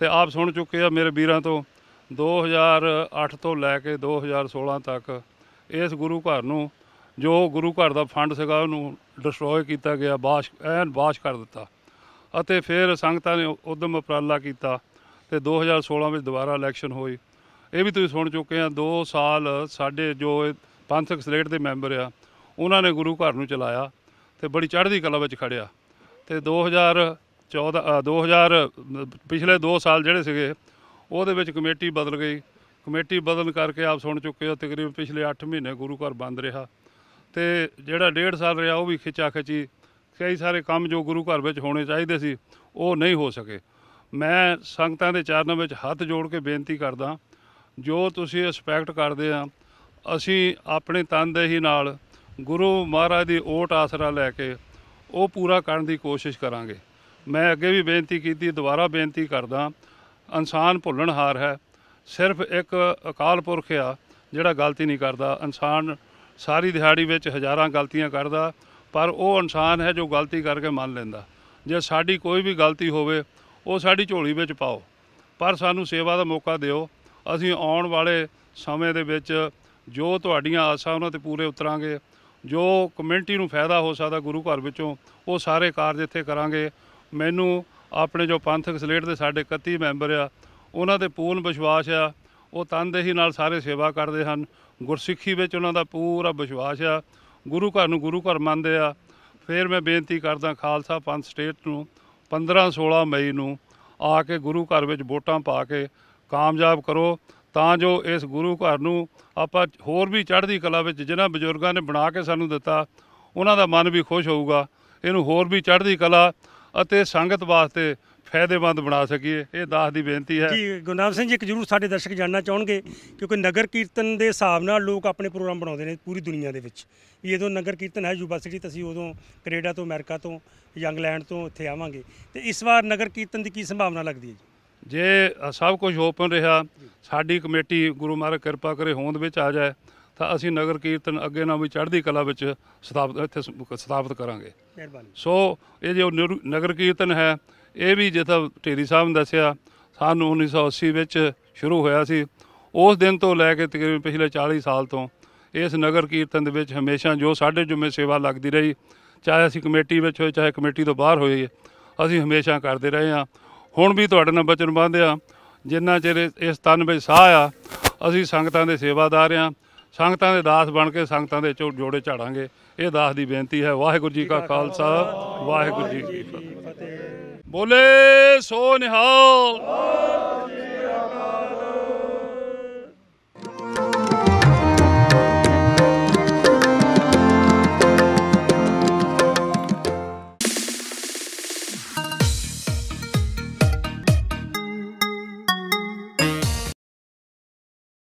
ਤੇ ਆਪ ਸੁਣ ਚੁੱਕੇ ਆ ਮੇਰੇ ਵੀਰਾਂ ਤੋਂ 2008 ਤੋਂ ਲੈ ਕੇ 2016 ਤੱਕ ਇਸ ਗੁਰੂ ਘਰ ਨੂੰ ਜੋ ਗੁਰੂ ਘਰ ਦਾ ਫੰਡ ਸੀਗਾ ਉਹਨੂੰ ਡਿਸਟਰੋਏ ਕੀਤਾ ਗਿਆ ਬਾਸ਼ ਐਨ ਬਾਸ਼ ਕਰ ਦਿੱਤਾ ਅਤੇ ਫਿਰ ਸੰਗਤਾਂ ਨੇ ਉਦਮ ਉਪਰਾਲਾ ਕੀਤਾ ਤੇ 2016 ਵਿੱਚ ਦੁਬਾਰਾ ਇਲੈਕਸ਼ਨ ਹੋਈ ਇਹ ਵੀ ਤੁਸੀਂ ਸੁਣ ਚੁੱਕੇ ਆ 2 ਸਾਲ ਸਾਡੇ ਜੋ ਪੰਥਕ ਸਲੇਟ ਦੇ ਮੈਂਬਰ ਆ ਉਹਨਾਂ ਨੇ ਗੁਰੂ ਘਰ ਨੂੰ ਚਲਾਇਆ ਤੇ ਬੜੀ ਚੜ੍ਹਦੀ ਕਲਾ ਵਿੱਚ ਖੜਿਆ ਤੇ 2014 2000 ਪਿਛਲੇ 2 ਸਾਲ ਜਿਹੜੇ ਸੀਗੇ ਉਹਦੇ ਵਿੱਚ ਕਮੇਟੀ ਬਦਲ ਗਈ ਕਮੇਟੀ ਬਦਲਣ ਕਰਕੇ ਆਪ ਸੁਣ ਚੁੱਕੇ ਹੋ ਤਕਰੀਬਨ ਪਿਛਲੇ 8 ਮਹੀਨੇ ਗੁਰੂ ਘਰ ਬੰਦ ਰਿਹਾ ਤੇ ਜਿਹੜਾ 1.5 ਸਾਲ ਰਿਹਾ ਉਹ ਵੀ ਖਿਚਾ ਖਿਚੀ ਕਈ ਸਾਰੇ ਕੰਮ ਜੋ ਗੁਰੂ ਘਰ ਵਿੱਚ ਹੋਣੇ ਚਾਹੀਦੇ ਸੀ ਉਹ ਨਹੀਂ ਹੋ ਸਕੇ ਮੈਂ ਸੰਗਤਾਂ ਦੇ ਚਰਨਾਂ ਵਿੱਚ ਹੱਥ ਜੋੜ ਕੇ ਬੇਨਤੀ ਕਰਦਾ ਜੋ ਤੁਸੀਂ ਐਸਪੈਕਟ ਕਰਦੇ ਆ ਅਸੀਂ ਆਪਣੇ ਹੀ ਨਾਲ ਗੁਰੂ ਮਹਾਰਾਜ ਦੀ ਓਟ ਆਸਰਾ ਲੈ ਕੇ ਉਹ ਪੂਰਾ ਕਰਨ ਦੀ ਕੋਸ਼ਿਸ਼ ਕਰਾਂਗੇ ਮੈਂ ਅੱਗੇ ਵੀ ਬੇਨਤੀ ਕੀਤੀ ਦੁਬਾਰਾ ਬੇਨਤੀ ਕਰਦਾ ਇਨਸਾਨ ਭੁੱਲਣ ਹਾਰ ਹੈ ਸਿਰਫ ਇੱਕ ਅਕਾਲ ਪੁਰਖ ਆ ਜਿਹੜਾ ਗਲਤੀ ਨਹੀਂ ਕਰਦਾ ਇਨਸਾਨ ਸਾਰੀ ਦਿਹਾੜੀ ਵਿੱਚ ਹਜ਼ਾਰਾਂ ਗਲਤੀਆਂ ਕਰਦਾ ਪਰ ਉਹ ਇਨਸਾਨ ਹੈ ਜੋ ਗਲਤੀ ਕਰਕੇ ਮੰਨ ਲੈਂਦਾ ਜੇ ਸਾਡੀ ਕੋਈ ਵੀ ਗਲਤੀ ਹੋਵੇ ਉਹ ਸਾਡੀ ਝੋਲੀ ਵਿੱਚ ਪਾਓ ਪਰ ਸਾਨੂੰ ਸੇਵਾ ਦਾ ਮੌਕਾ ਦਿਓ ਅਸੀਂ ਆਉਣ ਵਾਲੇ ਸਮੇਂ ਦੇ ਵਿੱਚ ਜੋ ਤੁਹਾਡੀਆਂ ਆਸਾਂ ਉਹਨਾਂ ਤੇ ਪੂਰੇ ਉਤਰਾਂਗੇ ਜੋ ਕਮਿਊਨਿਟੀ ਨੂੰ ਫਾਇਦਾ ਹੋ ਸਕਦਾ ਗੁਰੂ ਘਰ ਵਿੱਚੋਂ ਉਹ ਸਾਰੇ ਕਾਰਜ ਇੱਥੇ ਕਰਾਂਗੇ ਮੈਨੂੰ ਆਪਣੇ ਜੋ ਪੰਥਕ ਸਲੇਟ ਦੇ ਸਾਡੇ 31 ਮੈਂਬਰ ਆ ਉਹਨਾਂ ਤੇ ਪੂਰਨ ਵਿਸ਼ਵਾਸ ਆ ਉਹ ਤਨਦੇਹੀ ਨਾਲ ਸਾਰੇ ਸੇਵਾ ਕਰਦੇ ਹਨ ਗੁਰਸਿੱਖੀ ਵਿੱਚ ਉਹਨਾਂ ਦਾ ਪੂਰਾ ਵਿਸ਼ਵਾਸ ਆ ਗੁਰੂ ਘਰ ਨੂੰ ਗੁਰੂ ਘਰ ਮੰਨਦੇ ਆ ਫਿਰ ਮੈਂ ਬੇਨਤੀ ਕਰਦਾ ਖਾਲਸਾ ਪੰਥ ਸਟੇਟ ਨੂੰ 15 16 ਮਈ ਨੂੰ ਆ ਕੇ ਗੁਰੂ ਘਰ ਵਿੱਚ ਵੋਟਾਂ ਪਾ ਕੇ ਕਾਮਯਾਬ ਕਰੋ ਤਾਂ ਜੋ ਇਸ ਗੁਰੂ ਘਰ ਨੂੰ ਆਪਾਂ ਹੋਰ ਵੀ ਚੜ੍ਹਦੀ ਕਲਾ ਵਿੱਚ ਜਿਨ੍ਹਾਂ ਬਜ਼ੁਰਗਾਂ ਨੇ ਬਣਾ ਕੇ ਸਾਨੂੰ ਦਿੱਤਾ ਉਹਨਾਂ ਦਾ ਮਨ ਵੀ ਖੁਸ਼ ਹੋਊਗਾ ਇਹਨੂੰ ਹੋਰ ਵੀ ਚੜ੍ਹਦੀ ਕਲਾ ਅਤੇ ਸੰਗਤ ਵਾਸਤੇ ਫਾਇਦੇਮੰਦ ਬਣਾ ਸਕੀਏ ਇਹ ਦਾਸ ਦੀ ਬੇਨਤੀ ਹੈ ਜੀ ਗੁਰਨਾਮ ਸਿੰਘ ਜੀ ਇੱਕ ਜਰੂਰ ਸਾਡੇ ਦਰਸ਼ਕ ਜਾਨਣਾ ਚਾਹਣਗੇ ਕਿਉਂਕਿ ਨਗਰ ਕੀਰਤਨ ਦੇ ਹਿਸਾਬ ਨਾਲ ਲੋਕ ਆਪਣੇ ਪ੍ਰੋਗਰਾਮ ਬਣਾਉਂਦੇ ਨੇ ਪੂਰੀ ਦੁਨੀਆ ਦੇ ਵਿੱਚ ਵੀ ਜਦੋਂ ਨਗਰ ਕੀਰਤਨ ਹੈ ਯੂਬਾ ਸਿਟੀ ਤੁਸੀਂ ਉਦੋਂ ਕੈਨੇਡਾ ਤੋਂ ਅਮਰੀਕਾ ਤੋਂ ਯੰਗਲੈਂਡ ਇੰਗਲੈਂਡ ਤੋਂ ਇੱਥੇ ਆਵਾਂਗੇ ਤੇ ਇਸ ਵਾਰ ਨਗਰ ਕੀਰਤਨ ਦੀ ਕੀ ਸੰਭਾਵਨਾ ਲੱਗਦੀ ਹੈ ਜੀ ਜੇ ਸਭ ਕੁਝ ਓਪਨ ਰਿਹਾ ਸਾਡੀ ਕਮੇਟੀ ਗੁਰੂ ਮਹਾਰਾਜ ਕਿਰਪਾ ਕਰੇ ਹੋਂਦ ਵਿੱਚ ਆ ਜਾਏ ਤਾਂ ਅਸੀਂ ਨਗਰ ਕੀਰਤਨ ਅੱਗੇ ਨਾਲ ਵੀ ਚੜ੍ਹਦੀ ਕਲਾ ਵਿੱਚ ਸਥਾਪਿਤ ਇੱਥੇ ਸਥਾਪਿਤ ਕਰਾਂਗੇ ਮਿਹਰਬਾਨੀ ਸੋ ਇਹ ਜੋ ਨਗਰ ਕੀਰਤਨ ਹੈ ਇਹ ਵੀ ਜੇ ਢੇਰੀ ਸਾਹਿਬ ਨੇ ਦੱਸਿਆ ਸਾਨੂੰ 1980 ਵਿੱਚ ਸ਼ੁਰੂ ਹੋਇਆ ਸੀ ਉਸ ਦਿਨ ਤੋਂ ਲੈ ਕੇ ਤਕਰੀਬਨ ਪਿਛਲੇ 40 ਸਾਲ ਤੋਂ ਇਸ ਨਗਰ ਕੀਰਤਨ ਦੇ ਵਿੱਚ ਹਮੇਸ਼ਾ ਜੋ ਸਾਡੇ ਜੁਮੇ ਸੇਵਾ ਲੱਗਦੀ ਰਹੀ ਚਾਹੇ ਅਸੀਂ ਕਮੇਟੀ ਵਿੱਚ ਹੋਏ ਚਾਹੇ ਕਮੇਟੀ ਤੋਂ ਬਾਹਰ ਹੋਏ ਅਸੀਂ ਹਮੇਸ਼ਾ ਕਰਦੇ ਰਹੇ ਹਾਂ ਹੁਣ ਵੀ ਤੁਹਾਡੇ ਨਾਲ ਬਚਨ ਬੰਧਿਆ ਆ ਜਿੰਨਾ ਚਿਰ ਇਸ ਤਨ ਵਿੱਚ ਸਾਹ ਆ ਅਸੀਂ ਸੰਗਤਾਂ ਦੇ ਸੇਵਾਦਾਰ ਆ ਸੰਗਤਾਂ ਦੇ ਦਾਸ ਬਣ ਕੇ ਸੰਗਤਾਂ ਦੇ ਜੋੜੇ ਝਾੜਾਂਗੇ ਇਹ ਦਾਸ ਦੀ ਬੇਨਤੀ ਹੈ ਵਾਹਿਗੁਰੂ ਜੀ ਕਾ ਖਾਲਸਾ ਵਾਹਿਗੁਰੂ ਜੀ ਕੀ ਫਤਿਹ ਬੋਲੇ ਸੋ ਨਿਹਾਲ